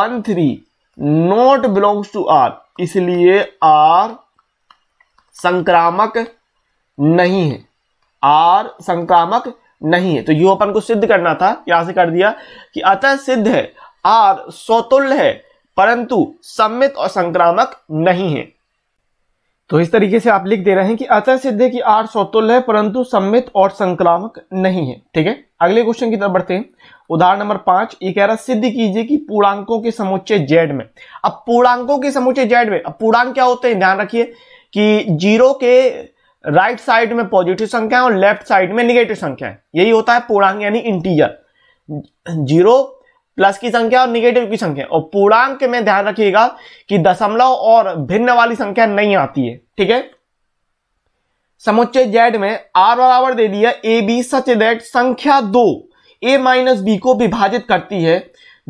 one three not belongs to R इसलिए आर संक्रामक नहीं है आर संक्रामक नहीं है तो यू अपन को सिद्ध करना था यहां से कर दिया कि अतः सिद्ध है आर स्वतुल्य है परंतु सम्मित और संक्रामक नहीं है तो इस तरीके से आप लिख दे रहे हैं कि अतः सिद्ध है कि आर स्वतुल्य है परंतु सम्मित और संक्रामक नहीं है ठीक है अगले क्वेश्चन की तरफ बढ़ते हैं उदाहरण नंबर पांच ये कह रहा सिद्ध कीजिए कि पूर्णांकों के समुच्चय जेड में अब पूर्णांकों के समुच्चय जेड में अब पूर्णांक क्या होते हैं ध्यान रखिए कि जीरो के राइट साइड में पॉजिटिव संख्या और लेफ्ट साइड में निगेटिव संख्या है यही होता है पूर्णांक यानी इंटीजर जीरो प्लस की संख्या और निगेटिव की संख्या और पूर्णांक में ध्यान रखिएगा कि दशमलव और भिन्न वाली संख्या नहीं आती है ठीक है समुच्चय जेड में आर बराबर दे दिया ए बी सच दैट संख्या दो ए माइनस बी को विभाजित करती है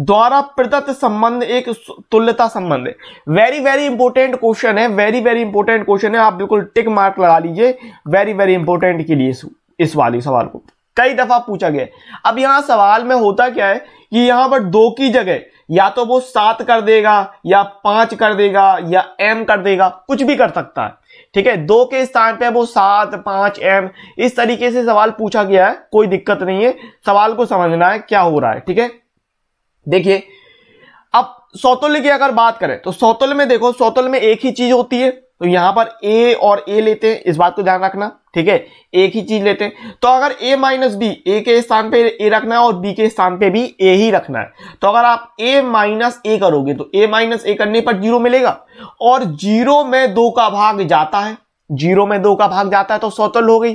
द्वारा प्रदत्त संबंध एक तुल्यता संबंध है वेरी वेरी इंपॉर्टेंट क्वेश्चन है वेरी वेरी इंपॉर्टेंट क्वेश्चन है आप बिल्कुल टिक मार्क लगा लीजिए वेरी वेरी इंपॉर्टेंट के लिए इस वाले सवाल को कई दफा पूछा गया अब यहां सवाल में होता क्या है कि यहां पर दो की जगह या तो वो सात कर देगा या पांच कर देगा या एम कर देगा कुछ भी कर सकता है ठीक है दो के स्थान पे वो सात पांच एम इस तरीके से सवाल पूछा गया है कोई दिक्कत नहीं है सवाल को समझना है क्या हो रहा है ठीक है देखिए अब सौतुल्य की अगर बात करें तो सौतुल्य में देखो सौतुल्य में एक ही चीज होती है तो यहां पर ए और ए लेते हैं इस बात को ध्यान रखना ठीक है एक ही चीज लेते हैं तो अगर ए माइनस बी ए के स्थान पे ए रखना है और बी के स्थान पे भी ए ही रखना है तो अगर आप ए माइनस ए करोगे तो ए माइनस ए करने पर जीरो मिलेगा और जीरो में दो का भाग जाता है जीरो में दो का भाग जाता है तो सौतल हो गई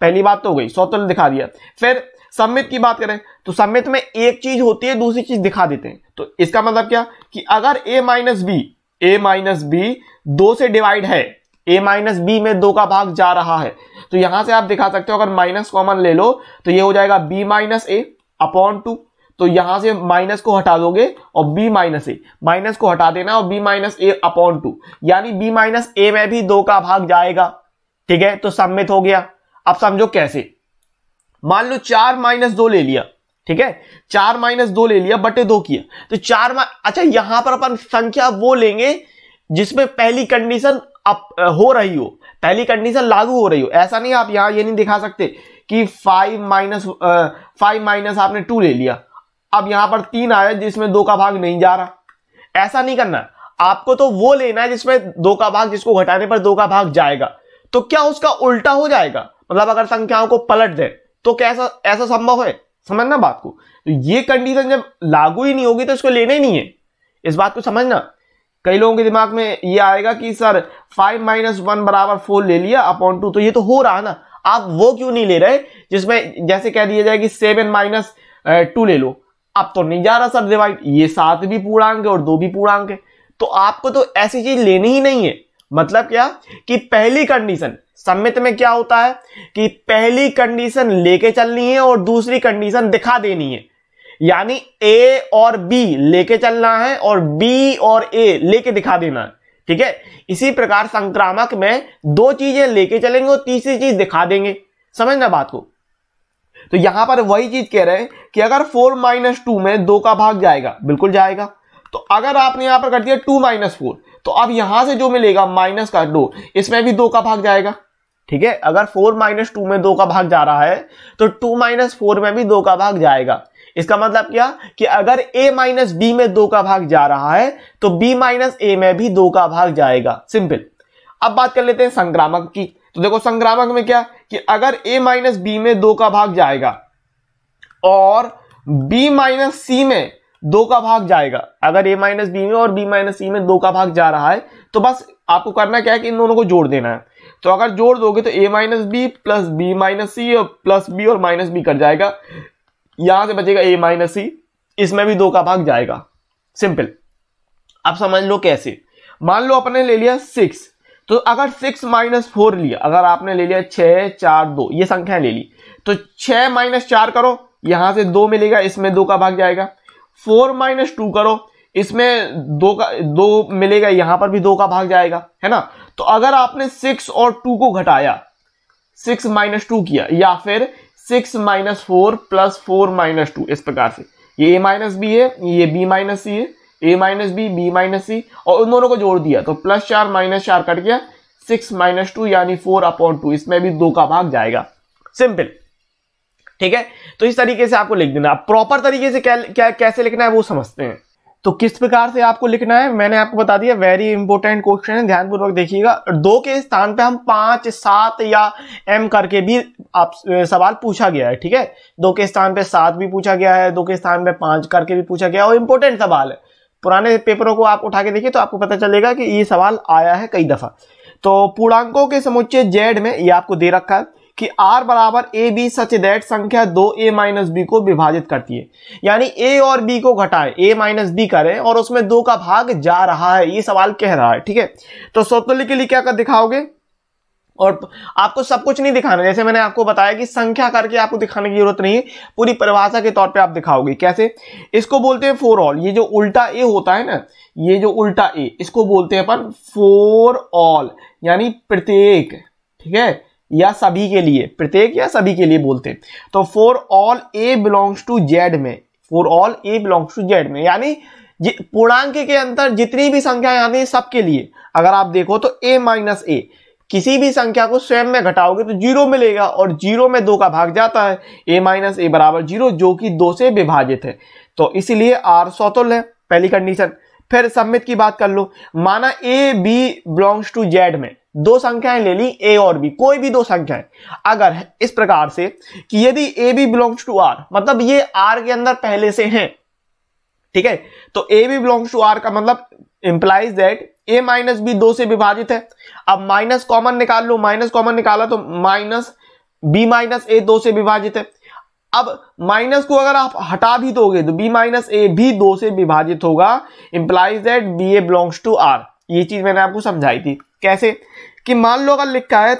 पहली बात तो हो गई सौतल दिखा दिया फिर सम्मित की बात करें तो सम्मित में एक चीज होती है दूसरी चीज दिखा देते हैं तो इसका मतलब क्या कि अगर a minus b a minus B दो से डिवाइड है ए माइनस बी में दो का भाग जा रहा है तो यहां से आप दिखा सकते हो अगर माइनस कॉमन ले लो तो ये हो जाएगा बी माइनस ए अपॉन टू तो यहां से माइनस को हटा दोगे और बी माइनस ए माइनस को हटा देना और बी माइनस ए अपॉन टू यानी बी माइनस ए में भी दो का भाग जाएगा ठीक है तो सम्मित हो गया अब समझो कैसे मान लो चार माइनस दो ले लिया ठीक है चार माइनस दो ले लिया बटे दो किया तो चार अच्छा यहां पर अपन संख्या वो लेंगे जिसमें पहली कंडीशन अप, हो रही हो पहली कंडीशन लागू हो रही हो ऐसा नहीं आप यहां ये नहीं दिखा सकते कि फाइव माइनस फाइव माइनस आपने टू ले लिया अब यहां पर तीन आया जिसमें दो का भाग नहीं जा रहा ऐसा नहीं करना आपको तो वो लेना है जिसमें दो का भाग जिसको घटाने पर दो का भाग जाएगा तो क्या उसका उल्टा हो जाएगा मतलब अगर संख्याओं को पलट दे तो कैसा ऐसा संभव है समझना बात को तो ये कंडीशन जब लागू ही नहीं होगी तो इसको लेना ही नहीं है इस बात को समझना कई लोगों के दिमाग में ये आएगा कि सर फाइव माइनस वन बराबर फोर ले लिया अपॉन टू तो ये तो हो रहा है ना आप वो क्यों नहीं ले रहे जिसमें जैसे कह दिया जाए कि सेवन माइनस टू ले लो अब तो नहीं जा रहा सर डिवाइड ये सात भी पूर्णांक है और दो भी पूर्णांक है तो आपको तो ऐसी चीज लेनी ही नहीं है मतलब क्या कि पहली कंडीशन सम्मित में क्या होता है कि पहली कंडीशन लेके चलनी है और दूसरी कंडीशन दिखा देनी है यानी ए और बी लेके चलना है और बी और ए लेके दिखा देना है ठीक है इसी प्रकार संक्रामक में दो चीजें लेके चलेंगे और तीसरी चीज दिखा देंगे समझना बात को तो यहां पर वही चीज कह रहे हैं कि अगर फोर माइनस टू में दो का भाग जाएगा बिल्कुल जाएगा तो अगर आपने यहां पर कर दिया टू माइनस फोर तो अब यहां से जो मिलेगा माइनस का दो इसमें भी दो का भाग जाएगा ठीक है अगर फोर माइनस टू में दो का भाग जा रहा है तो टू माइनस फोर में भी दो का भाग जाएगा इसका मतलब क्या कि अगर a माइनस बी में दो का भाग जा रहा है तो b माइनस ए में भी दो का भाग जाएगा सिंपल अब बात कर लेते हैं संक्रामक की तो देखो संक्रामक में क्या कि अगर a माइनस बी में दो का भाग जाएगा और b माइनस सी में दो का भाग जाएगा अगर ए माइनस बी में और बी माइनस सी में दो का भाग जा रहा है तो बस आपको करना क्या है कि इन दोनों को जोड़ देना है तो अगर जोड़ दोगे तो A minus B plus B minus C और प्लस बी और माइनस बी कट जाएगा यहां से बचेगा ए माइनस सी इसमें भी दो का भाग जाएगा सिंपल अब समझ लो कैसे मान लो अपने ले लिया सिक्स तो अगर सिक्स माइनस फोर लिया अगर आपने ले लिया छ चार दो ये संख्या ले ली तो छ माइनस चार करो यहां से दो मिलेगा इसमें दो का भाग जाएगा फोर माइनस टू करो इसमें दो का दो मिलेगा यहां पर भी दो का भाग जाएगा है ना तो अगर आपने सिक्स और टू को घटाया सिक्स माइनस टू किया या फिर six minus four plus four minus two इस प्रकार से ये ए माइनस बी है ये बी माइनस सी है A minus B B minus C और उन दोनों को जोड़ दिया तो प्लस चार माइनस चार कट गया सिक्स माइनस टू यानी फोर अपॉन टू इसमें भी दो का भाग जाएगा सिंपल ठीक है तो इस तरीके से आपको लिख देना प्रॉपर तरीके से क्या, क्या कैसे लिखना है वो समझते हैं तो किस प्रकार से आपको लिखना है मैंने आपको बता दिया वेरी इंपॉर्टेंट क्वेश्चन है ध्यानपूर्वक देखिएगा दो के स्थान पे हम पांच सात या एम करके भी आप सवाल पूछा गया है ठीक है दो के स्थान पे सात भी पूछा गया है दो के स्थान पे पांच करके भी पूछा गया है और इंपॉर्टेंट सवाल है पुराने पेपरों को आप उठा के देखिए तो आपको पता चलेगा कि ये सवाल आया है कई दफा तो पूर्णांकों के समुचे जेड में ये आपको दे रखा है कि r बराबर ए बी सच दैट संख्या दो ए माइनस बी को विभाजित करती है यानी ए और बी को घटाएं ए माइनस बी करें और उसमें दो का भाग जा रहा है ये सवाल कह रहा है ठीक है तो सौतुल्य के लिए क्या कर दिखाओगे और आपको सब कुछ नहीं दिखाना जैसे मैंने आपको बताया कि संख्या करके आपको दिखाने की जरूरत नहीं है पूरी परिभाषा के तौर पे आप दिखाओगे कैसे इसको बोलते हैं फोर ऑल ये जो उल्टा ए होता है ना ये जो उल्टा ए इसको बोलते हैं अपन फोर ऑल यानी प्रत्येक ठीक है या सभी के लिए प्रत्येक या सभी के लिए बोलते हैं तो for all A belongs to Z में for all A belongs to Z में यानी पूर्णांक के अंतर जितनी भी संख्याएं आती है सबके लिए अगर आप देखो तो ए माइनस ए किसी भी संख्या को स्वयं में घटाओगे तो जीरो मिलेगा और जीरो में दो का भाग जाता है ए माइनस ए बराबर जीरो जो कि दो से विभाजित है तो इसीलिए आर सौतुल है पहली कंडीशन फिर सम्मित की बात कर लो माना A B belongs to Z में दो संख्याएं ले ली ए और बी कोई भी दो संख्याएं अगर इस प्रकार से कि यदि A B belongs to R मतलब ये आर के अंदर पहले से हैं ठीक है तो A B belongs to R का मतलब implies that A minus B दो से विभाजित है अब माइनस कॉमन निकाल लो माइनस कॉमन निकाला तो माइनस बी माइनस ए दो से विभाजित है अब माइनस को अगर आप हटा भी दोगे तो बी माइनस ए भी दो से विभाजित होगा implies that B A belongs to R ये चीज मैंने आपको समझाई थी कैसे कि मान लो अगर लिखा है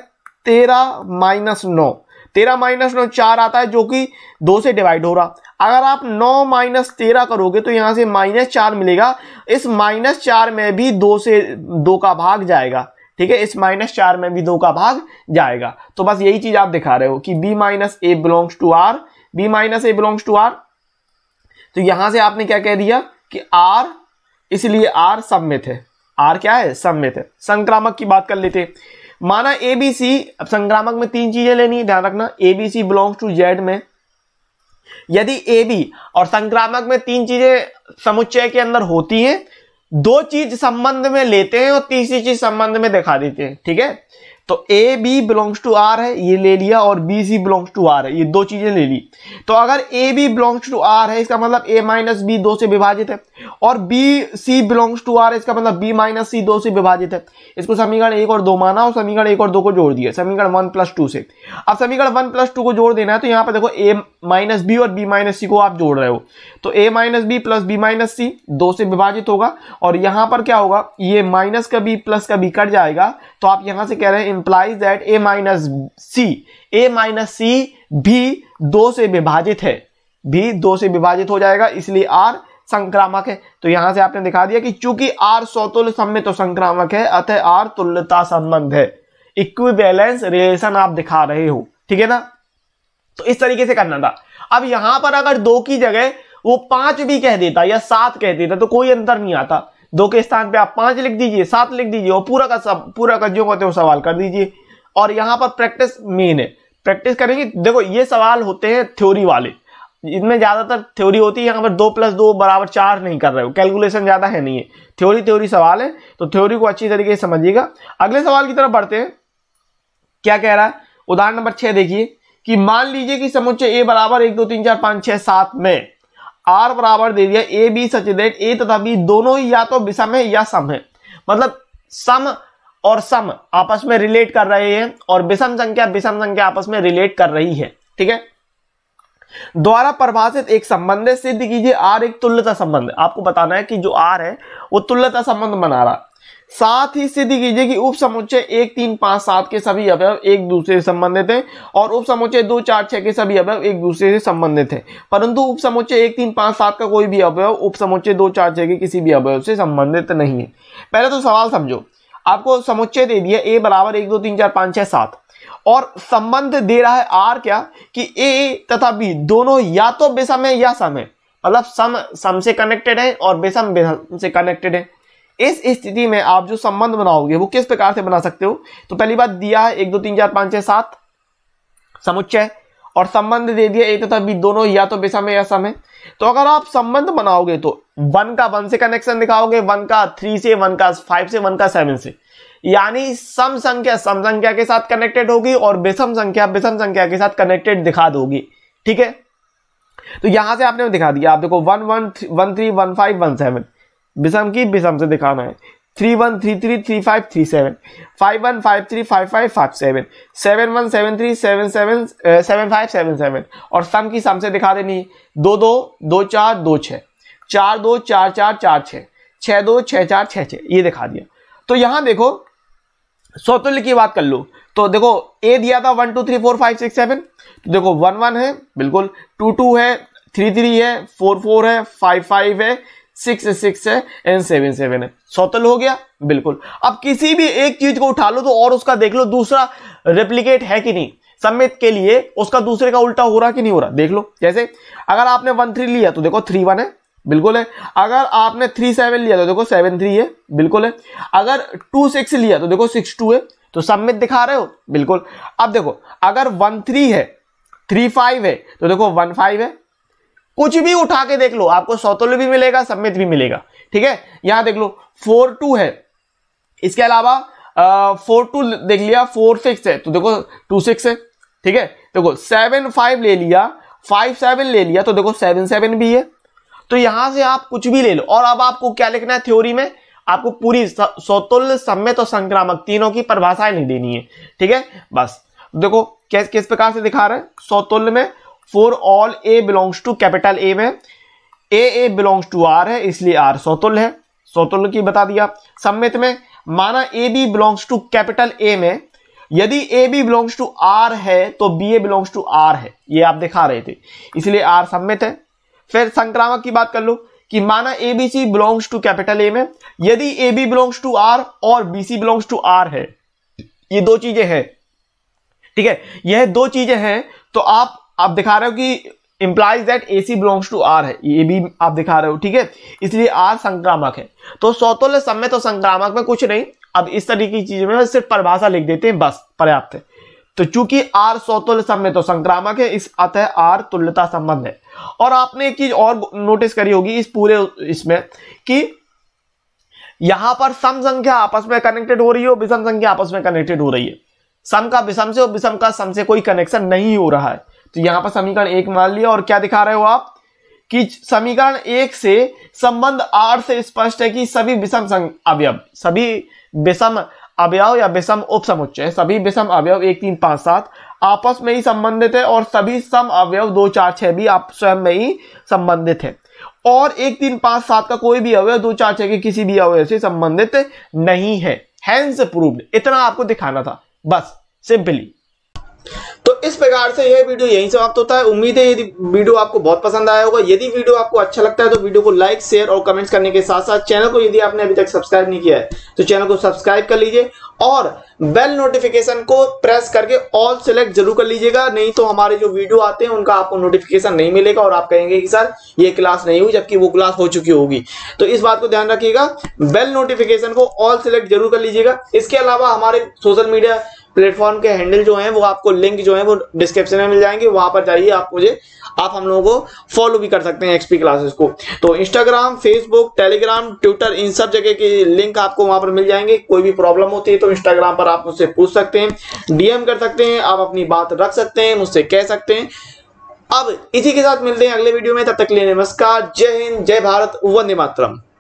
तेरह माइनस नौ तेरह माइनस नौ चार आता है जो कि दो से डिवाइड हो रहा अगर आप नौ माइनस तेरह करोगे तो यहाँ से माइनस चार मिलेगा इस माइनस चार में भी दो से दो का भाग जाएगा ठीक है इस माइनस चार में भी दो का भाग जाएगा तो बस यही चीज आप दिखा रहे हो कि B minus A belongs to R B minus A belongs to R तो यहां से आपने क्या कह दिया कि आर इसलिए आर सब में थे आर क्या है सम्मित है संक्रामक की बात कर लेते हैं माना एबीसी अब संक्रामक में तीन चीजें लेनी है ध्यान रखना एबीसी बिलोंग्स टू जेड में यदि ए बी और संक्रामक में तीन चीजें समुच्चय के अंदर होती हैं दो चीज संबंध में लेते हैं और तीसरी चीज संबंध में दिखा देते हैं ठीक है तो A B belongs to R है ये ले लिया और B C belongs to R है ये दो चीजें ले ली तो अगर A B belongs to R है इसका मतलब ए माइनस बी दो से विभाजित है और B C belongs to R है इसका मतलब बी माइनस सी दो से विभाजित है इसको समीकरण एक और दो माना और समीकरण एक और दो को जोड़ दिया समीकरण वन प्लस टू से अब समीकरण वन प्लस टू को जोड़ देना है तो यहाँ पर देखो ए माइनस बी और बी माइनस सी को आप जोड़ रहे हो तो a minus B plus B minus C दो से विभाजित होगा और यहां पर क्या होगा ये माइनस का b प्लस का b कट जाएगा तो आप यहां से कह रहे हैं implies that a minus C A minus C भी दो से विभाजित है भी दो से विभाजित हो जाएगा इसलिए r संक्रामक है तो यहां से आपने दिखा दिया कि चूंकि r सौतुल्य में तो संक्रामक है अतः r तुल्यता संबंध है इक्विवेलेंस रिलेशन आप दिखा रहे हो ठीक है ना तो इस तरीके से करना था अब यहां पर अगर दो की जगह वो पांच भी कह देता या सात कह देता तो कोई अंतर नहीं आता दो के स्थान पे आप पांच लिख दीजिए सात लिख दीजिए और पूरा का सब पूरा का जो कहते हो सवाल कर दीजिए और यहाँ पर प्रैक्टिस मेन है प्रैक्टिस करेंगे देखो ये सवाल होते हैं थ्योरी वाले इनमें ज्यादातर थ्योरी होती है यहाँ पर दो प्लस दो बराबर चार नहीं कर रहे हो कैलकुलेशन ज्यादा है नहीं है थ्योरी थ्योरी सवाल है तो थ्योरी को अच्छी तरीके से समझिएगा अगले सवाल की तरफ बढ़ते हैं क्या कह रहा है उदाहरण नंबर छह देखिए कि मान लीजिए कि समुचे ए बराबर एक दो तीन चार पांच छह सात में आर बराबर दे दिया ए बी सच देट ए तथा बी दोनों ही या तो विषम है या सम है मतलब सम और सम आपस में रिलेट कर रहे हैं और विषम संख्या विषम संख्या आपस में रिलेट कर रही है ठीक है द्वारा परिभाषित एक संबंध सिद्ध कीजिए आर एक तुल्यता संबंध आपको बताना है कि जो आर है वो तुल्यता संबंध बना रहा साथ ही सिद्ध कीजिए कि उप समुच्चय एक तीन पांच सात के सभी अवयव एक दूसरे से संबंधित हैं और उप समुच्चय दो चार छह के सभी अवयव एक दूसरे से संबंधित हैं परंतु उप समुच्चय एक तीन पांच सात का कोई भी अवयव उप समुच्चय दो चार छह के किसी भी अवयव से संबंधित नहीं है पहले तो सवाल समझो आपको समुच्चय दे दिया ए बराबर एक दो तीन चार पांच छह सात और संबंध दे रहा है आर क्या कि ए तथा बी दोनों या तो बेसम है या सम है मतलब सम सम से कनेक्टेड है और बेसम बेसम से कनेक्टेड है इस स्थिति में आप जो संबंध बनाओगे वो किस प्रकार से बना सकते हो तो पहली बात दिया है एक दो तीन चार पांच छह सात समुच्चय और संबंध दे दिया एक तथा बी दोनों या तो बेसमय या है तो अगर आप संबंध बनाओगे तो वन का वन से कनेक्शन दिखाओगे वन का थ्री से वन का फाइव से वन का सेवन से यानी सम संख्या सम संख्या के साथ कनेक्टेड होगी और बेसम संख्या बेसम संख्या के साथ कनेक्टेड दिखा दोगी ठीक है तो यहां से आपने दिखा दिया आप देखो one one one three one five one seven विषम की विषम से दिखाना है three one three three three five three seven five one five three five five five seven seven one seven three seven seven seven five seven seven और सम की सम से दिखा देनी दो दो दो चार दो छः चार दो चार चार चार छः छः दो छः चार छः छः ये दिखा दिया तो यहाँ देखो सौतुल्य की बात कर लो तो देखो ए दिया था one two three four five six seven तो देखो वन वन है बिल्कुल टू टू है थ्री थ्री है फोर फोर है फाइव फाइव है सिक्स सिक्स है एंड सेवन सेवन है सौतल हो गया बिल्कुल अब किसी भी एक चीज को उठा लो तो और उसका देख लो दूसरा रेप्लीकेट है कि नहीं सम्मित के लिए उसका दूसरे का उल्टा हो रहा कि नहीं हो रहा देख लो जैसे अगर आपने वन थ्री लिया तो देखो थ्री वन है बिल्कुल है अगर आपने थ्री सेवन लिया तो देखो सेवन थ्री है बिल्कुल है अगर टू सिक्स लिया तो देखो सिक्स टू है तो सम्मित दिखा रहे हो बिल्कुल अब देखो अगर वन थ्री है थ्री फाइव है तो देखो वन फाइव है कुछ भी उठा के देख लो आपको सौतुल्य भी मिलेगा सम्मित भी मिलेगा ठीक है यहां देख लो फोर टू है इसके अलावा फोर टू देख लिया फोर सिक्स है तो देखो टू सिक्स है ठीक है देखो सेवन फाइव ले लिया फाइव सेवन ले लिया तो देखो सेवन सेवन भी है तो यहां से आप कुछ भी ले लो और अब आपको क्या लिखना है थ्योरी में आपको पूरी सौतुल्य सम्मित और संक्रामक तीनों की परिभाषाएं नहीं देनी है ठीक है बस देखो किस किस प्रकार से दिखा रहे हैं सौतुल्य में for all A belongs to capital A में A A belongs to R है इसलिए आर सौतुल है सौतुल की बता दिया सम्मित में माना A B belongs to capital A में यदि A B belongs to R है तो B A belongs to R है ये आप दिखा रहे थे इसलिए आर सम्मित है फिर संक्रामक की बात कर लो कि माना A B C belongs to capital A में यदि A B belongs to R और B C belongs to R है ये दो चीजें हैं ठीक है यह दो चीजें हैं तो आप आप दिखा रहे हो कि implies that A C belongs to R है ये भी आप दिखा रहे हो ठीक है इसलिए आर संक्रामक है तो सौतुल्य सम में तो संक्रामक में कुछ नहीं अब इस तरीके की चीज में सिर्फ परिभाषा लिख देते हैं बस पर्याप्त है तो चूंकि आर सौतुल्य समय तो संक्रामक है इस अतः आर तुल्यता संबंध है और आपने एक चीज और नोटिस करी होगी इस पूरे इसमें कि यहां पर सम संख्या आपस में कनेक्टेड हो रही है और विषम संख्या आपस में कनेक्टेड हो रही है सम का विषम से और विषम का सम से कोई कनेक्शन नहीं हो रहा है तो यहां पर समीकरण एक मान लिया और क्या दिखा रहे हो आप कि समीकरण एक से संबंध आर से स्पष्ट है कि सभी विषम अवयव सभी विषम अवयव या विषम उपसमुच्चय है सभी विषम अवयव एक तीन पांच सात आपस में ही संबंधित है और सभी सम अवयव दो चार छह भी आप स्वयं में ही संबंधित है और एक तीन पांच सात का कोई भी अवयव दो चार छह के किसी भी अवयव से संबंधित नहीं है हैंस प्रूव्ड इतना आपको दिखाना था बस सिंपली तो इस प्रकार से यह वीडियो यहीं से समाप्त होता है उम्मीद है यदि वीडियो आपको बहुत पसंद आया होगा यदि वीडियो आपको अच्छा लगता है तो वीडियो को लाइक शेयर और कमेंट्स करने के साथ साथ चैनल को यदि आपने अभी तक सब्सक्राइब नहीं किया है तो चैनल को सब्सक्राइब कर लीजिए और बेल नोटिफिकेशन को प्रेस करके ऑल सेलेक्ट जरूर कर लीजिएगा नहीं तो हमारे जो वीडियो आते हैं उनका आपको नोटिफिकेशन नहीं मिलेगा और आप कहेंगे कि सर ये क्लास नहीं हुई जबकि वो क्लास हो चुकी होगी तो इस बात को ध्यान रखिएगा बेल नोटिफिकेशन को ऑल सेलेक्ट जरूर कर लीजिएगा इसके अलावा हमारे सोशल मीडिया प्लेटफॉर्म के हैंडल जो हैं वो आपको लिंक जो है वो डिस्क्रिप्शन में मिल जाएंगे वहां पर जाइए आप मुझे आप हम लोगों को फॉलो भी कर सकते हैं एक्सपी क्लासेस को तो इंस्टाग्राम फेसबुक टेलीग्राम ट्विटर इन सब जगह के लिंक आपको वहां पर मिल जाएंगे कोई भी प्रॉब्लम होती है तो इंस्टाग्राम पर आप मुझसे पूछ सकते हैं डीएम कर सकते हैं आप अपनी बात रख सकते हैं मुझसे कह सकते हैं अब इसी के साथ मिलते हैं अगले वीडियो में तब तक के लिए नमस्कार जय हिंद जय भारत वंदे मातरम